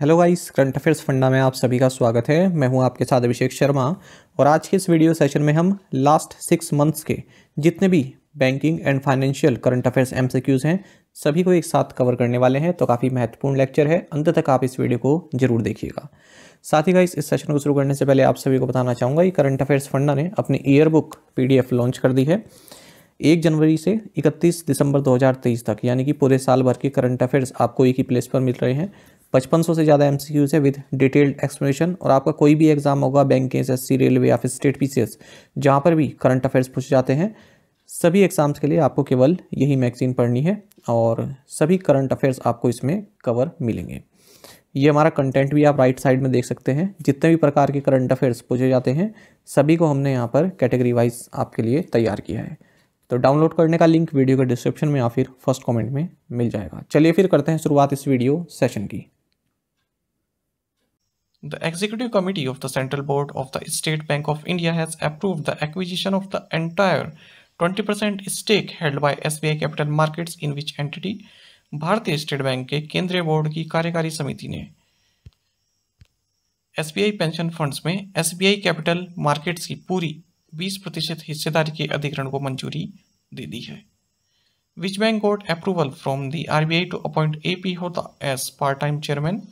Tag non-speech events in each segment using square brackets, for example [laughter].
Hello guys current affairs funda में आप सभी का स्वागत है मैं हूं आपके साथ अभिषेक शर्मा और आज के इस वीडियो सेशन में हम लास्ट सिक्स मंथ्स के जितने भी banking and financial current affairs MCQs हैं सभी को एक साथ कवर करने वाले हैं तो काफ़ी महत्वपूर्ण लेक्चर है अंत तक आप इस वीडियो को जरूर देखिएगा साथ ही गाइस इस सेशन को शुरू करने से पहले आप सभी को बताना चाहूँगा कि करंट अफेयर्स फंडा ने अपनी ईयर बुक लॉन्च कर दी है एक जनवरी से 31 दिसंबर 2023 तक यानी कि पूरे साल भर के करंट अफेयर्स आपको एक ही प्लेस पर मिल रहे हैं पचपन सौ से ज़्यादा एम सी है विद डिटेल्ड एक्सप्लेनेशन और आपका कोई भी एग्ज़ाम होगा bank S S C railway या फिर स्टेट पी सी एस जहाँ पर भी करंट अफेयर्स पूछे जाते हैं सभी एग्ज़ाम्स के लिए आपको केवल यही मैगजीन पढ़नी है और सभी करंट अफेयर्स आपको इसमें कवर मिलेंगे ये हमारा कंटेंट भी आप राइट साइड में देख सकते हैं जितने भी प्रकार के करंट अफेयर्स पूछे जाते हैं सभी को हमने यहाँ पर कैटेगरी वाइज आपके लिए तैयार किया है तो डाउनलोड करने का लिंक वीडियो के डिस्क्रिप्शन में या फिर फर्स्ट कमेंट में मिल जाएगा चलिए फिर करते हैं शुरुआत इस वीडियो सेशन की The Executive Committee of the Central Board of the State Bank of India has approved the acquisition of the entire 20% stake held by SBI Capital Markets in which entity भारतीय state bank के केंद्रीय board की कार्यकारी समिति ने SBI pension funds में SBI capital markets की पूरी 20 प्रतिशत हिस्सेदारी के अधिग्रहण को मंजूरी दे दी है which bank got approval from the RBI to appoint A P Hota as part time chairman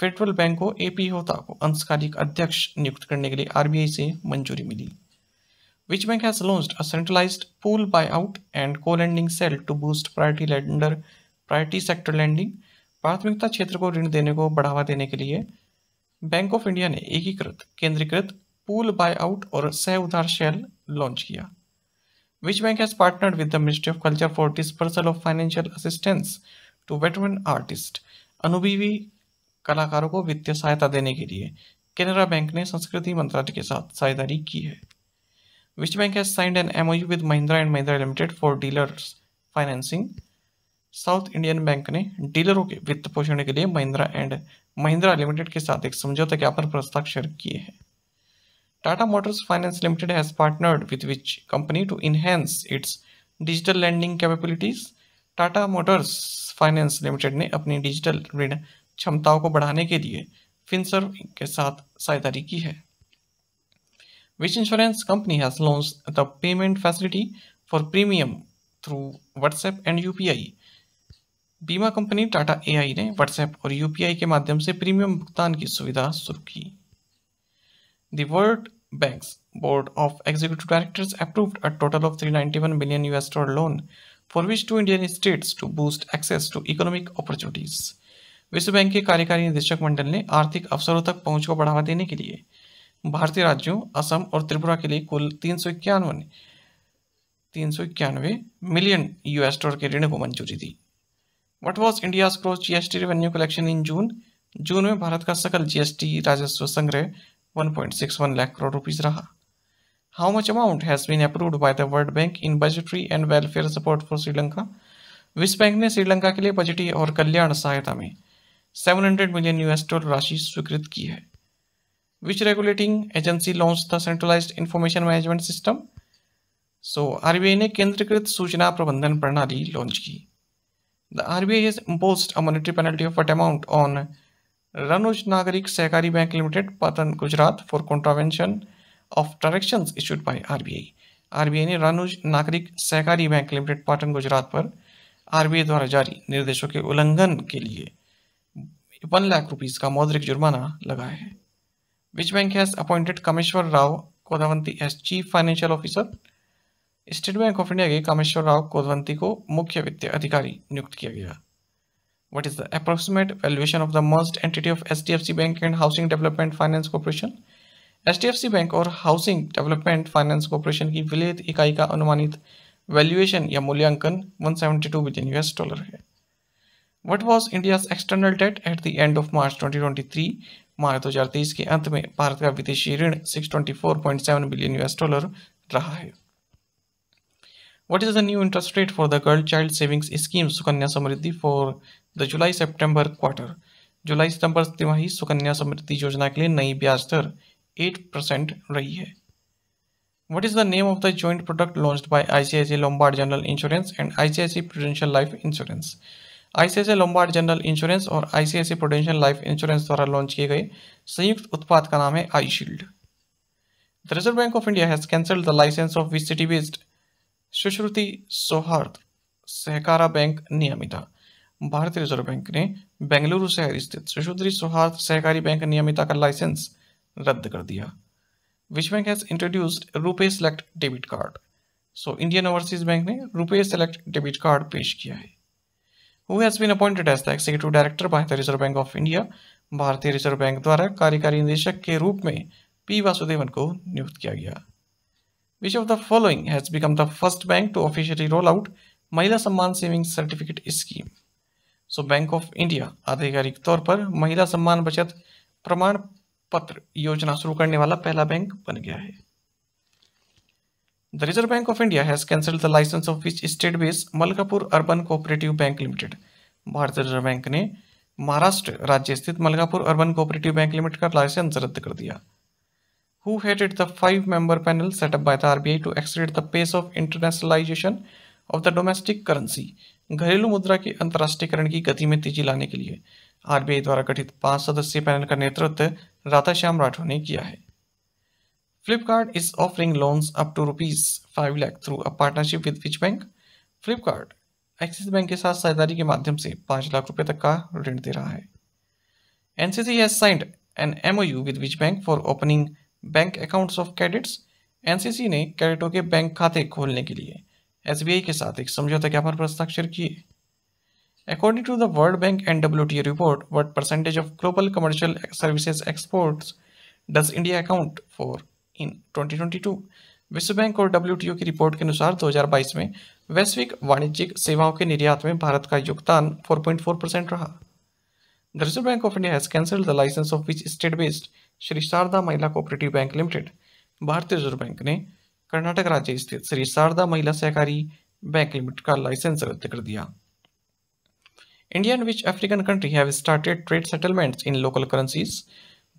federal bank को ए पी होता को अंशकालिक अध्यक्ष नियुक्त करने के लिए आरबीआई से मंजूरी मिली which bank has launch a centralise pool buy out and co lending cell to boost priority lender priority sector lending प्राथमिकता क्षेत्र को ऋण देने को बढ़ावा देने के लिए बैंक ऑफ इंडिया ने एकीकृत केंद्रीकृत पूल बाय आउट और सह उधार शेल लॉन्च किया which bank has partnered with the ministry of culture for dispersal of financial assistance to veteran artist अनुभवी कलाकारों को वित्तीय सहायता देने के लिए केनरा बैंक ने संस्कृति मंत्रालय के साथ साझेदारी की है विश्व bank has signed an MOU with Mahindra and Mahindra limited for dealers financing South Indian bank ने डीलरों के वित्त पोषण के लिए महिंद्रा एंड महिंद्रा लिमिटेड के साथ एक समझौता ज्ञापन पर हस्ताक्षर किए हैं Tata motors finance limited has partnered with which company to enhance its digital lending capabilities Tata motors finance limited ने अपनी डिजिटल ऋण क्षमताओं को बढ़ाने के लिए फिंसर के साथ साझेदारी की है which insurance company has launched the payment facility for premium through WhatsApp and UPI? बीमा कंपनी टाटा एआई ने व्हाट्सएप और यूपीआई के माध्यम से प्रीमियम भुगतान की सुविधा शुरू की the World Bank's board of executive directors approved a total of 391 million US dollar loan for which two Indian states to boost access to economic opportunities विश्व बैंक के कार्यकारी निदेशक मंडल ने आर्थिक अवसरों तक पहुंच को बढ़ावा देने के लिए भारतीय राज्यों असम और त्रिपुरा के लिए कुल तीन सौ इक्यानवे तीन सौ इक्यानवे मिलियन यूएस डॉलर के ऋण को मंजूरी दी what was India cross GST revenue collection in June जून में भारत का सकल जीएसटी राजस्व संग्रह वन लाख करोड़ रुपीज रहा how much amount has been approved by the world Bank in budgetary and welfare support for Sri Lanka विश्व बैंक ने श्रीलंका के लिए बजटी और कल्याण सहायता में 700 मिलियन यूएस डॉलर राशि स्वीकृत की है which regulating agency launch the centralized information management system so RBI ने केंद्रीकृत सूचना प्रबंधन प्रणाली लॉन्च की the R B I has imposed a monetary penalty of what amount on Ranuj Nagrik Sahakari bank limited Patan Gujarat for contravention of direction issued by R B I R B I ने Ranuj Nagrik Sahakari bank limited Patan Gujarat पर R B I द्वारा जारी निर्देशों के उल्लंघन के लिए one lakh rupees का मौद्रिक जुर्माना लगाया है which bank has appointed Kameshwar Rao Kodavanti as chief financial officer state bank of India के कामेश्वर राव कोदवंती को मुख्य वित्तीय अधिकारी नियुक्त किया गया what is the approximate valuation of the must entity of H D F C bank and housing development finance corporation H D F C bank और housing development finance corporation की विलेत इकाई का अनुमानित वैल्यूएशन या मूल्यांकन one seventy two billion US dollar है what was India's external debt at the end of March 2023 मार्च 2023 के अंत में भारत का विदेशी ऋण 624.7 बिलियन यूएस डॉलर रहा है What is the new interest rate for the girl child savings scheme Sukanya Samriddhi for the July September quarter जुलाई सितंबर तिमाही सुकन्या समृद्धि योजना के लिए नई ब्याज दर एट परसेंट रही है what is the name of the joint product launch I C Lombard general insurance and ICIC prudential life insurance ICIC Lombard general insurance और आईसीआईसी प्रोडेंशियल लाइफ इंश्योरेंस द्वारा लॉन्च किए गए संयुक्त उत्पाद का नाम है I shield the reserve bank of India has cancelled the licence of city based Sushruti Sauharda सहकारा bank नियमिता भारतीय रिजर्व बैंक ने बेंगलुरु शहर स्थित सुश्रुति सौहार्द सहकारी बैंक नियमिता का लाइसेंस रद्द कर दिया विश्व bank has introduced RuPay select debit card so Indian overseas bank ने रुपे सेलेक्ट डेबिट कार्ड पेश किया है who has been appointed as the executive director by the Reserve Bank of India. भारतीय रिजर्व बैंक द्वारा कार्यकारी निदेशक के रूप में पी वासुदेवन को नियुक्त किया गया which of the following has become the first bank to officially roll out Mahila Samman saving certificate scheme so bank of India आधिकारिक तौर पर महिला सम्मान बचत प्रमाण पत्र योजना शुरू करने वाला पहला बैंक बन गया है The Reserve Bank of India has cancelled the license of which state based Malkapur urban cooperative bank limited भारतीय रिजर्व बैंक ने महाराष्ट्र राज्य स्थित Malkapur urban cooperative bank limited का लाइसेंस रद्द कर दिया who headed the five member panel set up by the RBI to accelerate the pace of internationalisation of the domestic currency घरेलू मुद्रा के अंतर्राष्ट्रीयकरण की गति में तेजी लाने के लिए आरबीआई द्वारा गठित पांच सदस्यीय पैनल का नेतृत्व राधाश्याम राठौर ने किया है Flipkart is offering loans up to rupees 5 lakh through a partnership with which bank? Flipkart. Axis Bank के साथ साझेदारी के माध्यम से 5 लाख रुपए तक का ऋण दे रहा है NCC has signed an MOU with which bank for opening bank accounts of cadets. NCC ने कैडेटों के बैंक खाते खोलने के लिए SBI के साथ एक समझौता ज्ञापन पर हस्ताक्षर किए According to the World Bank and WTO report, what percentage of global commercial services exports does India account for? इन 2022 विश्व बैंक और डब्ल्यू की रिपोर्ट के अनुसार 2022 में वैश्विक वाणिज्यिक सेवाओं के निर्यात में भारत का योगदान 4.4 परसेंट रहा the reserve bank of India has cancel the licence of which state based Shri Sharda Mahila cooperative bank limited भारतीय रिजर्व बैंक ने कर्नाटक राज्य स्थित श्री शारदा महिला सहकारी बैंक लिमिटेड का लाइसेंस रद्द कर दिया India and which African country have started trade settlements in local currencies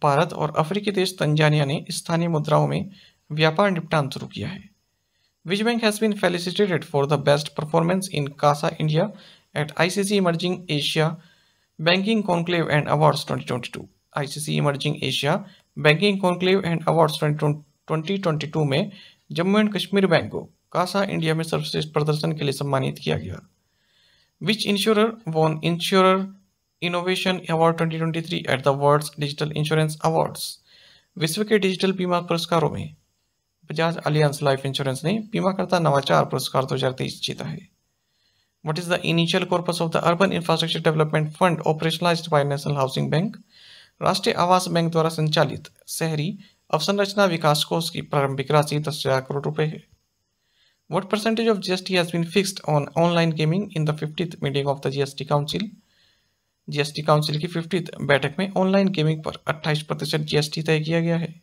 Bharat और अफ्रीकी देश तंजानिया ने स्थानीय मुद्राओं में व्यापार निपटान शुरू किया है which bank has been felicitated for the best performance in CASA India at ICC emerging Asia banking conclave and awards 2022 ICC emerging Asia banking conclave and awards 2022 में जम्मू एंड कश्मीर बैंक को कासा इंडिया में सर्वश्रेष्ठ प्रदर्शन के लिए सम्मानित किया गया which insurer won insurer innovation award 2023 at the world's digital insurance awards विश्व के डिजिटल बीमा पुरस्कारों में बजाज अलियंस लाइफ इंश्योरेंस ने बीमाकर्ता नवाचार पुरस्कार दो हज़ार तेईस जीता है what is the initial corpus of the urban infrastructure development fund operationalise by national housing bank राष्ट्रीय आवास बैंक द्वारा संचालित शहरी अवसंरचना विकास कोष की प्रारंभिक राशि दस हज़ार करोड़ रुपए है what percentage of GST has been fixed on online gaming in the fiftieth meeting of the GST council GST council की फिफ्टी बैठक में ऑनलाइन गेमिंग पर 28 प्रतिशत जीएसटी तय किया गया है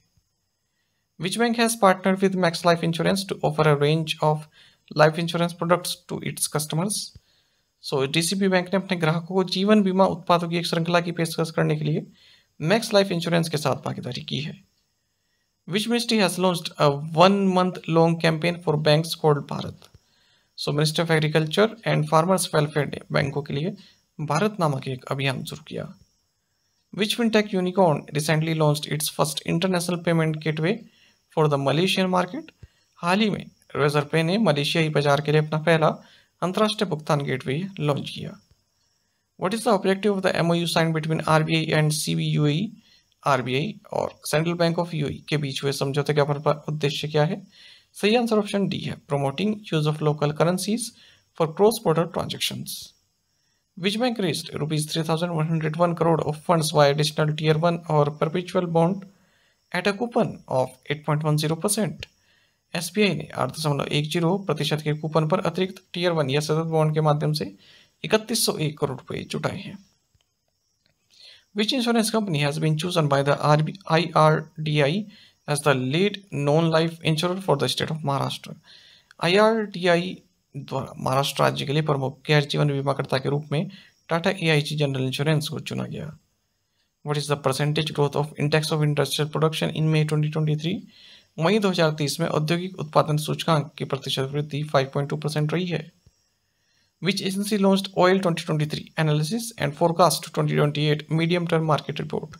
which bank has partner with Max Life insurance to offer a range of life insurance products to its customers so DCB bank ने अपने ग्राहकों को जीवन बीमा उत्पादों की एक श्रृंखला की पेशकश करने के लिए मैक्स लाइफ इंश्योरेंस के साथ भागीदारी की है which ministry has launch a one month long campaign for bank called Bharat so minister of agriculture and farmers welfare ने बैंकों के लिए भारत नामक एक अभियान शुरू किया which fintech unicorn recently launch its first international payment gateway for the Malaysian market हाल ही में रेजर पे ने मलेशियाई बाजार के लिए अपना पहला अंतर्राष्ट्रीय भुगतान गेटवे लॉन्च किया what is the objective of the U sign between I and B I और central bank of U I के बीच हुए समझौते का उद्देश्य क्या है सही आंसर ऑप्शन डी है promoting use of local currencies for cross border transactions which bank raised rupees 3101 crore of funds via additional tier 1 or perpetual bond at a coupon of 8.10%. SBI ने आठ दशमलव एक जीरो प्रतिशत के coupon पर अतिरिक्त tier one या सतत बॉन्ड के माध्यम से इकतीस सौ एक करोड़ रुपए जुटाए हैं which insurance company has been chosen by the R B I R D I as the lead non life insurer for the state of Maharashtra I R D I Maharashtra राज्य के लिए प्रमुख गैर जीवन बीमाकर्ता के रूप में टाटा ए जनरल इंश्योरेंस को चुना गया what is the percentage growth of index of industrial production in May twenty twenty three मई दो हज़ार तीस में औद्योगिक उत्पादन सूचकांक की प्रतिशत वृद्धि फाइव पॉइंट टू परसेंट रही है which agency launch oil twenty twenty three analysis and forecast twenty twenty eight medium term market report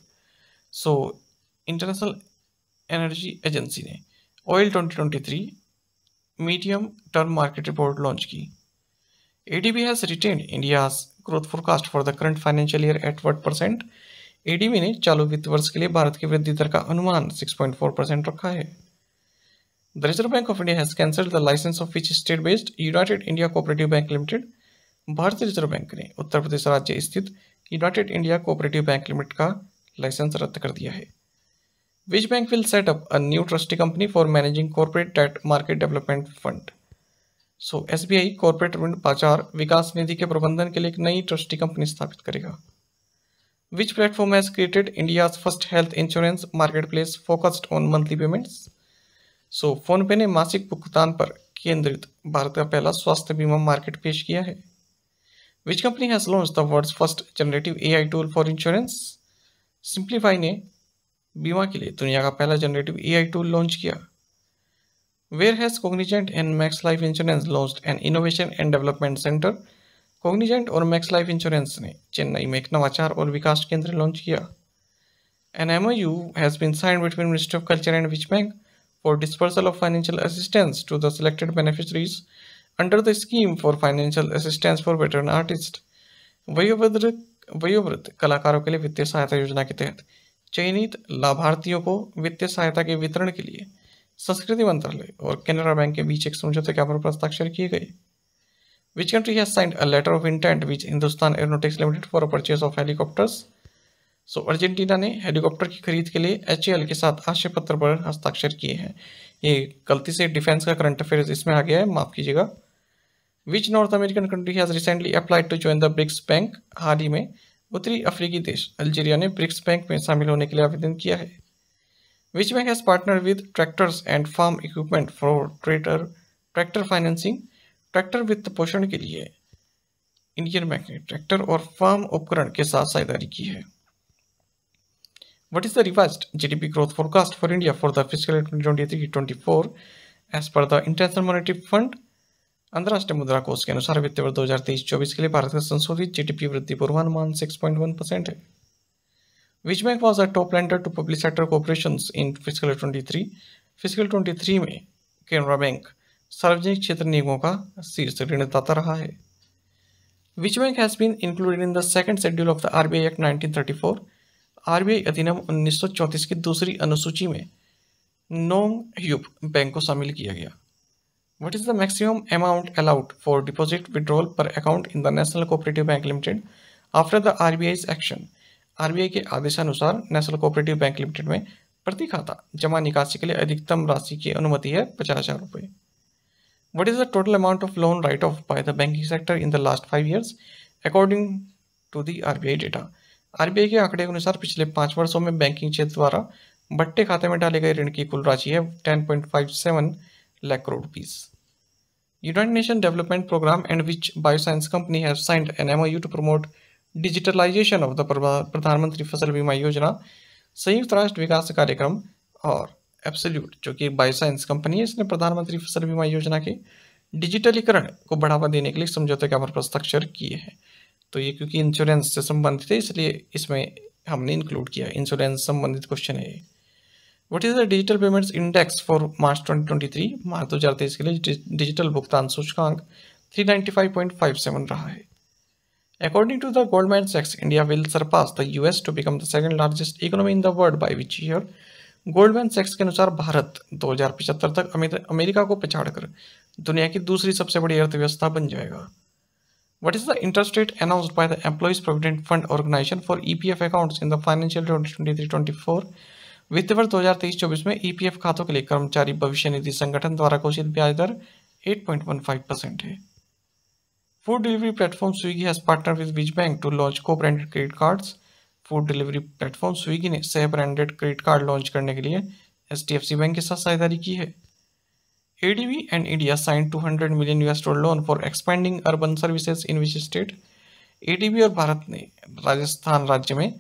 so international energy agency ने oil twenty twenty three medium term market report launch की. ADB has retained India's growth forecast for the current financial year at percent ADB ने चालू वित्त वर्ष के लिए भारत की वृद्धि दर का अनुमान 6.4 परसेंट रखा है the reserve bank of India has cancelled the licence of which state based United India Cooperative bank limited भारतीय रिजर्व बैंक ने उत्तर प्रदेश राज्य स्थित United India Cooperative bank limited का लाइसेंस रद्द कर दिया है which bank will set up a new trustee company for managing corporate debt market development fund so S B I corporate बाजार विकास निधि के प्रबंधन के लिए एक नई ट्रस्टी कंपनी स्थापित करेगा which platform has created India first health insurance market place focused on monthly payments so PhonePe ने मासिक भुगतान पर केंद्रित भारत का पहला स्वास्थ्य बीमा मार्केट पेश किया है which company has launch the world first generative A I tool for insurance Simplifai ने बीमा के लिए दुनिया का पहला जनरेटिव एआई टूल लॉन्च किया where has Cognizant and Max Life insurance launch and innovation and development centre Cognizant और Max Life insurance ने चेन्नई में एक नवाचार और विकास केंद्र लॉन्च किया N M U has been sign between ministry of culture and which bank for dispersal of financial assistance to the selected beneficiaries under the scheme for financial assistance for veteran artist वयोवृद्ध वयोवृद्ध कलाकारों के लिए वित्तीय सहायता योजना के तहत चयनित लाभार्थियों को वित्तीय सहायता के वितरण के लिए संस्कृति मंत्रालय और केनरा बैंक के बीच एक समझौते के पर हस्ताक्षर किए गए which country has signed a letter of intent which Hindustan Aeronautics Limited for purchase of helicopters so Argentina ने हेलीकॉप्टर की खरीद के लिए एच के साथ आशय पत्र पर हस्ताक्षर किए हैं ये गलती से डिफेंस का करंट अफेयर इसमें आ गया है माफ़ कीजिएगा which North American country has recently applied to join the BRICS bank हाल ही में उत्तरी अफ्रीकी देश अल्जीरिया ने ब्रिक्स बैंक में शामिल होने के लिए आवेदन किया है which bank has partner with tractors and farm equipment for tractor tractor financing tractor वित्त पोषण के लिए इंडियन बैंक ने ट्रैक्टर और फार्म उपकरण के साथ साझेदारी की है What is the revised GDP growth forecast for India for the fiscal twenty twenty four as per the international monetary fund अंतर्राष्ट्रीय मुद्रा कोष के अनुसार वित्त वर्ष दो हजार के लिए भारत का संशोधित जीडीपी वृद्धि पूर्वानुमान 6.1 परसेंट है which bank was a top lender to public sector corporation in physical twenty three physical twenty three में कैनरा बैंक सार्वजनिक क्षेत्र निगमों का शीर्ष ऋणदाता रहा है which bank has been included in the second schedule of the R RBI act nineteen thirty four R B I अधिनियम उन्नीस सौ चौंतीस की दूसरी अनुसूची में नॉन ह्यूप बैंक को शामिल किया गया What is the maximum amount allowed for deposit withdrawal per account in the National Cooperative Bank Limited after the RBI's action? RBI के आदेशानुसार नेशनल कोऑपरेटिव बैंक लिमिटेड में प्रति खाता जमा निकासी के लिए अधिकतम राशि की अनुमति है पचास हज़ार रुपये what is the total amount of loan write off by the banking sector in the last five years according to the RBI data RBI के आंकड़े के अनुसार पिछले पाँच वर्षों में बैंकिंग क्षेत्र द्वारा बट्टे खाते में डाले गए ऋण की कुल राशि है ten point five seven lakh rupees. United Nations Development Programme and which Bioscience Company have signed an MOU to promote digitalisation of the Pradhan Mantri Fasal बीमा योजना संयुक्त राष्ट्र विकास कार्यक्रम और एप्सल्यूट जो कि बायोसाइंस कंपनी है इसने प्रधानमंत्री फसल बीमा योजना के डिजिटलीकरण को बढ़ावा देने के लिए समझौते के का हस्ताक्षर किए हैं तो ये क्योंकि इंश्योरेंस से संबंधित है इसलिए इसमें हमने इंक्लूड किया इंश्योरेंस संबंधित क्वेश्चन है ये what is the digital payments index for March 2023 मार्च 2023 के लिए डिजिटल भुगतान सूचकांक 395.57 रहा है according to According to the Goldman Sachs, India will surpass the to become the second largest economy in the world by which year Goldman सेक्स के अनुसार भारत दो तक अमेरिका को पिछाड़कर दुनिया की दूसरी सबसे बड़ी अर्थव्यवस्था बन जाएगा what is the interest rate announced by the employees provident fund organisation for E P F accounts in the financial twenty three twenty four वित्त वर्ष दो हज़ार तेईस चौबीस में ईपीएफ e खातों के लिए कर्मचारी भविष्य निधि संगठन द्वारा घोषित ब्याज दर 8.15 परसेंट है food delivery platform Swiggy has partner with which bank to launch co branded credit cards food delivery platform Swiggy ने सह ब्रांडेड क्रेडिट कार्ड लॉन्च करने के लिए एच बैंक के साथ साझेदारी की है A D V and India sign two hundred million US dollar loan for expanding urban services in which state A D B और भारत ने राजस्थान राज्य में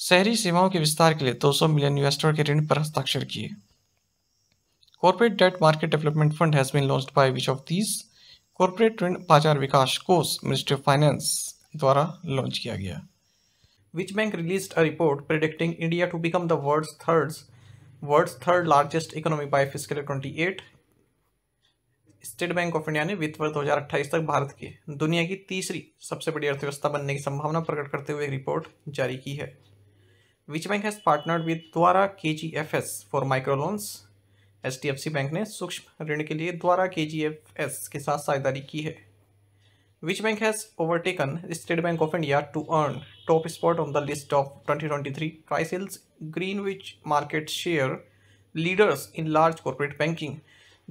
शहरी सेवाओं के विस्तार के लिए 200 मिलियन यूएस डॉलर के ऋण पर हस्ताक्षर किए corporate debt market development fund has been launched by which of these corporate ऋण बाजार विकास कोष मिनिस्ट्री ऑफ फाइनेंस द्वारा लॉन्च किया गया which bank release a report predicting India to become the world third world third largest economy by fiscal twenty eight State bank of India ने वित्त वर्ष 2028 तक भारत के दुनिया की तीसरी सबसे बड़ी अर्थव्यवस्था बनने की संभावना प्रकट करते हुए एक रिपोर्ट जारी की है which bank has partnered with Dvara K G F S for micro loans H D F C bank ने सूक्ष्म ऋण के लिए द्वारा के जी एफ एस के साथ साझेदारी की है which bank has overtaken State bank of India to earn top spot on the list of twenty twenty three Crisil's Greenwich market share leaders in large corporate banking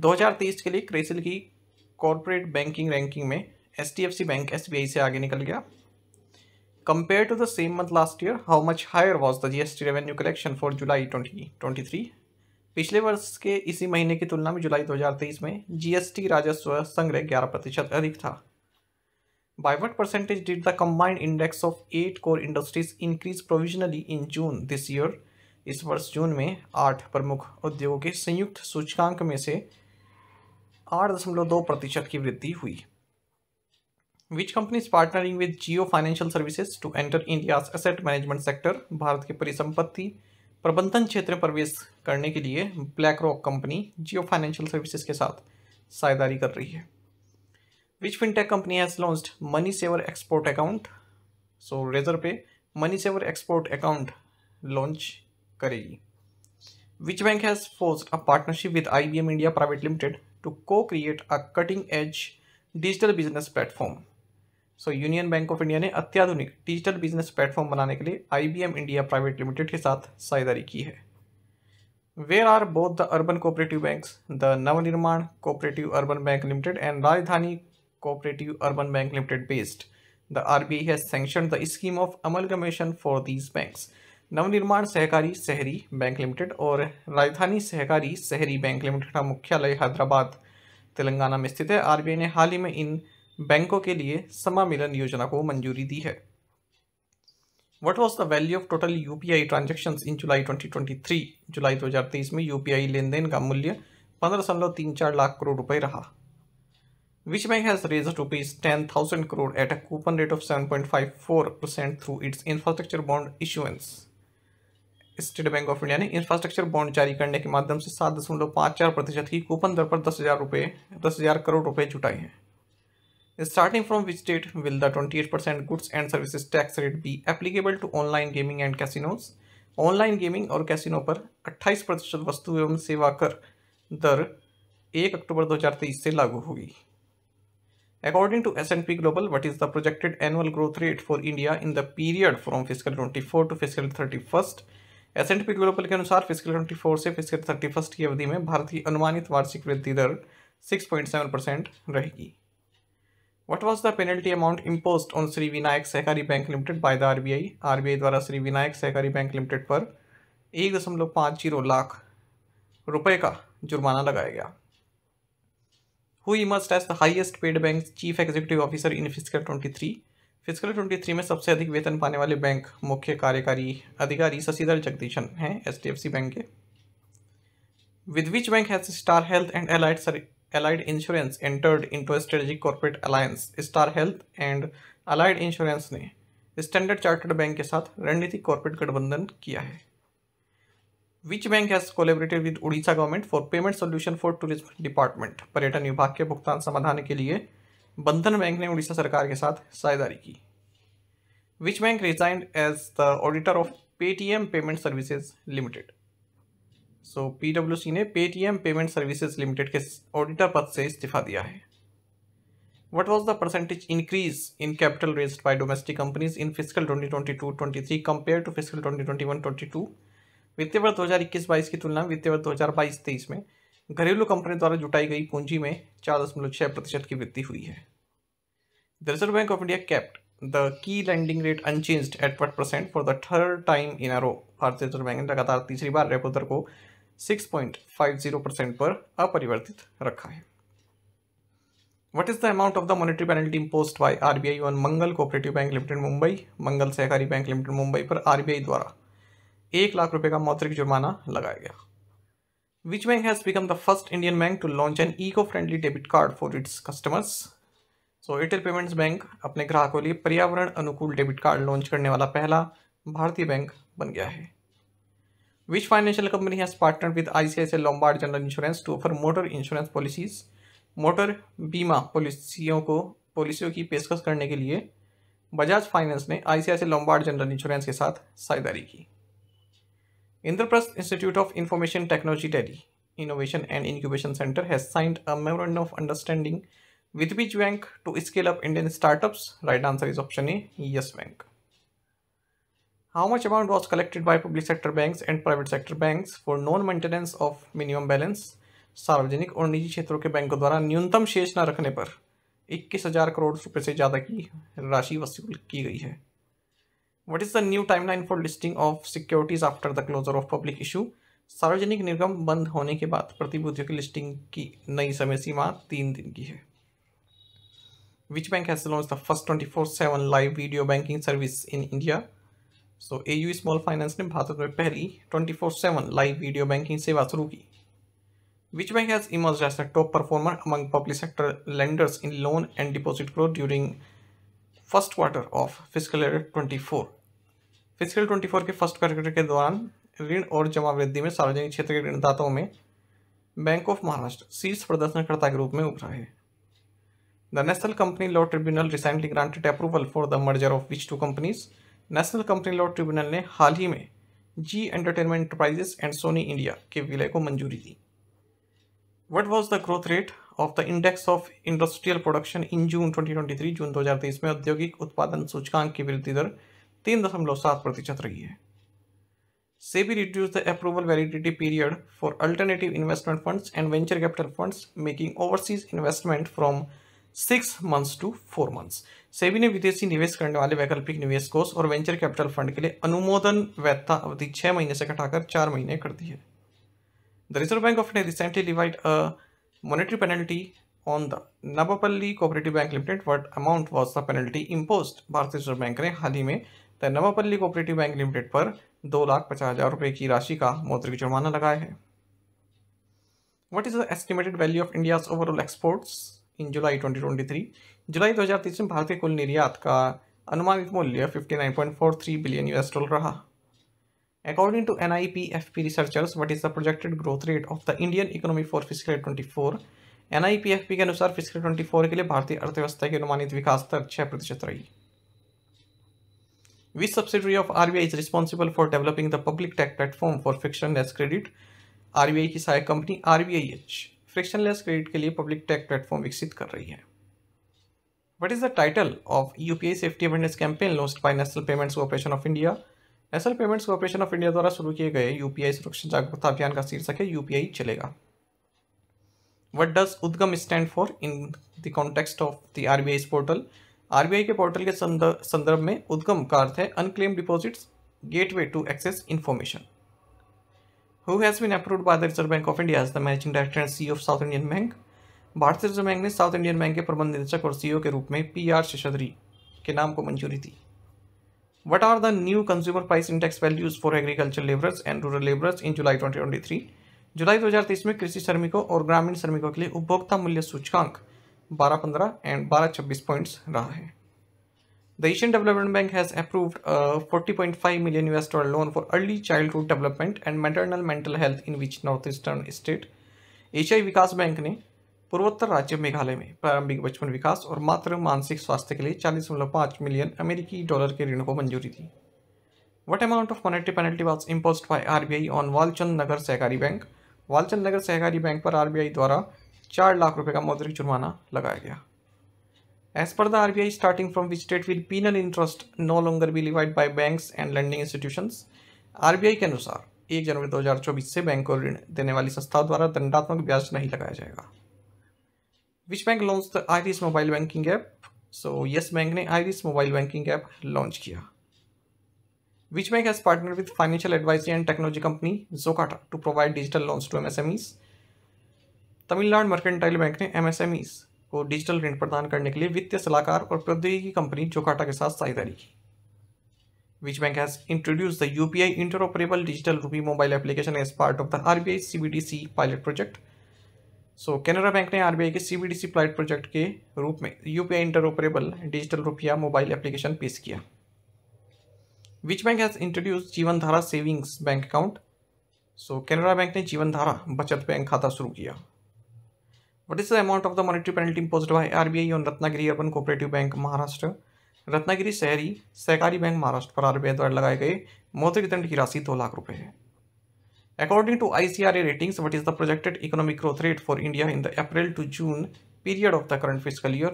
दो हजार तेईस के लिए क्रेसिल की कॉरपोरेट बैंकिंग रैंकिंग में H D F C bank S B I से आगे निकल गया to the same month last year how much higher was the G S T the collection for July twenty twenty three पिछले वर्ष के इसी महीने की तुलना में जुलाई दो हजार तेईस में जीएसटी राजस्व संग्रह ग्यारह प्रतिशत अधिक था by what percentage did the combined index of eight core industries increase provisionally in June this year इस वर्ष जून में आठ प्रमुख उद्योगों के संयुक्त सूचकांक में से आठ दशमलव दो प्रतिशत की वृद्धि हुई which company is partnering with Jio Financial Services to enter India asset management sector Bharat के परिसंपत्ति प्रबंधन क्षेत्र में प्रवेश करने के लिए BlackRock company Jio Financial Services के साथ साझेदारी कर रही है which fintech company has launched Money Saver export account so Razorpay Money Saver export account launch करेगी which bank has forged a partnership with I B M India private limited to co create a cutting edge digital business platform so Union bank of India ने अत्याधुनिक digital business platform बनाने के लिए IBM India private limited के साथ साझेदारी की है where are both the urban cooperative bank the Navnirman cooperative urban bank limited and Rajdhani cooperative urban bank limited based the R B I has sanction the scheme of amalgamation for these bank Navnirman सहकारी शहरी bank limited और राजधानी सहकारी शहरी bank limited का मुख्यालय हैदराबाद तेलंगाना में स्थित है आर बी आई ने हाल ही में इन बैंकों के लिए समामिलन योजना को मंजूरी दी है what was the value of total U P I transaction in July twenty twenty three जुलाई तेईस में यू पी आई लेन देन का मूल्य पंद्रह दशमलव तीन चार लाख करोड़ रुपए रहा which bank has raise rupees ten thousand crore at a coupon rate of seven point five four percent through its infrastructure bond issuance State bank of India ने इंफ्रास्ट्रक्चर बॉन्ड जारी करने के माध्यम से सात दशमलव पाँच चार प्रतिशत की कूपन दर पर दस हज़ार रुपये दस हज़ार करोड़ रुपये जुटाए हैं starting from which from will the twenty eight percent goods and services tax rate be applicable to online gaming and casinos online gaming और कैसिनो पर 28 प्रतिशत वस्तु एवं सेवा कर दर एक अक्टूबर दो हजार तेईस से लागू होगी according to S N P global what is the projected annual growth rate for India in the period from physical twenty four to physical thirty first S N P global के अनुसार फिजिकल ट्वेंटी फोर से physical thirty first की अवधि में भारतीय अनुमानित वार्षिक वृद्धि दर सिक्स पॉइंट सेवन परसेंट रहेगी What was the penalty amount imposed on Sri Vinayak Sehkari Bank Limited by the RBI? RBI द्वारा श्री विनायक सहकारी बैंक लिमिटेड पर एक दशमलव पाँच जीरो लाख रुपये का जुर्माना लगाया गया who must as the highest paid bank chief executive officer in physical twenty three physical twenty three में सबसे अधिक वेतन पाने वाले बैंक मुख्य कार्यकारी अधिकारी शशिधर जगदीशन हैं H D F C bank के with which bank has Star Health and allied Allied Insurance entered into a strategic corporate alliance Star Health and Allied Insurance ने स्टैंडर्ड चार्टर्ड बैंक के साथ रणनीतिक कॉर्पोरेट गठबंधन किया है which bank has collaborated with Orissa government for payment solution for tourism department पर्यटन विभाग के भुगतान समाधान के लिए बंधन बैंक ने उड़ीसा सरकार के साथ साझेदारी की which bank resigned as the auditor of Paytm Payment Services Limited so पीडब्ल्यूसी ने पेटीएम पेमेंट सर्विसेज लिमिटेड के ऑडिटर पद से इस्तीफा दिया है capital raise the domestic companies in physical twenty twenty two twenty three fiscal to physical twenty twenty one twenty two वित्तीय वर्ष इक्कीस बाईस की तुलना वित्तीय वर्ष बाईस तेईस में घरेलू कंपनी द्वारा जुटाई गई पूंजी में चार दशमलव छः प्रतिशत की वृद्धि हुई है the reserve bank of India kept the key lending rate unchanged at what percent for the third time in a row भारतीय रिजर्व बैंक ने लगातार तीसरी बार रेपो दर को 6.50 परसेंट पर अपरिवर्तित रखा है what is the amount of the monetary penalty imposed B I on Mangal cooperative bank limited Mumbai Mangal सहकारी बैंक लिमिटेड मुंबई पर आर बी आई द्वारा एक लाख रुपए का मौद्रिक जुर्माना लगाया गया which bank has become the first Indian bank to launch an eco friendly debit card for its customers so Airtel Payments Bank अपने ग्राहकों लिए पर्यावरण अनुकूल डेबिट कार्ड लॉन्च करने वाला पहला भारतीय बैंक बन गया है Which financial company has partnered with ICICI Lombard General Insurance to offer motor insurance policies? Motor बीमा पॉलिसियों को पॉलिसियों की पेशकश करने के लिए बजाज फाइनेंस ने आईसीआईसीआई लोम्बार्ड जनरल इंश्योरेंस के साथ साझेदारी की Indraprastha Institute of Information Technology Delhi innovation and incubation centre has signed a memorandum of understanding with which bank to scale up Indian startups? Right answer is option A, Yes Bank. How much amount was collected by public sector banks and private sector banks for non-maintenance of minimum balance? सार्वजनिक और निजी क्षेत्रों के बैंकों द्वारा न्यूनतम शेष न रखने पर इक्कीस हजार करोड़ रुपए से ज़्यादा की राशि वसूल की गई है what is the new timeline for listing of securities after the closure of public issue सार्वजनिक निगम बंद होने के बाद प्रतिभूतियों की लिस्टिंग की नई समय सीमा तीन दिन की है which bank has launch the first twenty four seven live video banking service in India so A U small finance ने भारत में पहली twenty four seven live video banking सेवा शुरू की which bank has emerge as the top performer among public sector lenders in loan and deposit growth during first quarter of physical year twenty four physical twenty four के first quarter के दौरान ऋण और जमा वृद्धि में सार्वजनिक क्षेत्र के ऋणदाताओं में बैंक ऑफ महाराष्ट्र शीर्ष प्रदर्शनकर्ता के रूप में उभरा है the National Company Law Tribunal recently granted approval for the merger of which two companies National Company Law Tribunal ने हाल ही में Zee entertainment enterprises and Sony India के विलय को मंजूरी दी what was the growth rate of the index of industrial production in June 2023 जून 2023 में औद्योगिक उत्पादन सूचकांक की वृद्धि दर तीन दशमलव सात प्रतिशत रही है SEBI reduce the approval validity period for alternative investment funds and venture capital funds making overseas investment from six months to four months SEBI ने विदेशी निवेश करने वाले वैकल्पिक निवेश कोष और वेंचर कैपिटल फंड के लिए अनुमोदन वैधता अवधि छः महीने से घटाकर चार महीने कर दी है the reserve bank of India recently divide a monetary penalty on the Navapalli cooperative bank limited what amount was the penalty impose भारतीय रिजर्व बैंक ने हाल ही में the Navapalli cooperative bank limited पर दो लाख पचास हजार रुपये की राशि का मौद्रिक जुर्माना लगाया है what is the estimated value of India overall exports in July twenty twenty three जुलाई 2023 में भारतीय कुल निर्यात का अनुमानित मूल्य 59.43 बिलियन यूएस डॉलर रहा according to what is the projected growth rate of the Indian economy for the twenty four N I P F P के अनुसार फिस्कल फोर के लिए भारतीय अर्थव्यवस्था की अनुमानित विकास दर छह प्रतिशत रही which subsidiary of R B I is responsible for developing the public tech platform for frictionless credit R B I की सहायक कंपनी R B I H frictionless credit के लिए पब्लिक टेक प्लेटफॉर्म विकसित कर रही है What is the title of UPI Safety Awareness Campaign launched by National Payments Corporation of India? National Payments Corporation of India द्वारा शुरू किए गए यूपीआई सुरक्षा जागरूकता अभियान का शीर्षक है यूपीआई चलेगा what does Udgam stand for in the context of the RBI portal RBI के पोर्टल के संदर्भ में उद्गम का अर्थ है unclaimed deposits gateway to access information who has been approved by the reserve bank of India as the managing director and C of South Indian Bank भारतीय reserve bank ने South Indian Bank के प्रबंध निदेशक और CEO के रूप में P R Seshadri के नाम को मंजूरी दी what are the new consumer price index values for agriculture labourers and rural labourers in July twenty twenty three जुलाई दो हज़ार तेईस में कृषि श्रमिकों और ग्रामीण श्रमिकों के लिए उपभोक्ता मूल्य सूचकांक बारह पंद्रह एंड बारह छब्बीस पॉइंट्स रहा है the Asian development bank has approved forty point five million US dollar loan for early childhood development and maternal mental health in which north eastern state एशियाई विकास बैंक ने पूर्वोत्तर राज्य मेघालय में प्रारंभिक बचपन विकास और मात्र मानसिक स्वास्थ्य के लिए चालीस मिलियन अमेरिकी डॉलर के ऋण को मंजूरी दी what amount of monetary penalty was impose by R on Walchandnagar सहकारी बैंक वालचंद नगर सहकारी बैंक पर आर द्वारा चार लाख रुपए का मौद्रिक जुर्माना लगाया गया as per the RBI starting from which state will penal interest no longer be levied by banks and lending B I के अनुसार एक जनवरी दो हजार चौबीस से बैंक को ऋण देने वाली संस्थाओं द्वारा दंडात्मक ब्याज नहीं लगाया जाएगा which bank launch the iris mobile banking app so Yes Bank ने iris mobile banking app launch किया which bank has partner with financial advisory and technology company Jocata to provide digital launch to MSMEs Tamil Nadu mercantile bank ने MSMEs को digital ऋण प्रदान करने के लिए वित्तीय सलाहकार और प्रौद्योगिकी कंपनी जोकाटा के साथ साझेदारी की which bank has introduce the UPI interoperable digital rupee mobile application as part of the RBI CBDC pilot project so Canara Bank ने आरबीआई के सीबीडीसी प्लाइट प्रोजेक्ट के रूप में यूपीआई इंटरऑपरेबल डिजिटल रुपया मोबाइल एप्लीकेशन पेश किया which bank has introduce Jeevan Dhara savings bank account so Canara Bank ने जीवन धारा बचत बैंक खाता शुरू किया what is the amount of the monetary penalty impose B I on Ratnagiri urban cooperative bank Maharashtra Ratnagiri शहरी सहकारी बैंक महाराष्ट्र पर आई द्वारा लगाए गए मोती दंड की राशि दो लाख रुपये है According to ICRA ratings, what is the projected economic growth rate for India in the April to June period of the current fiscal year?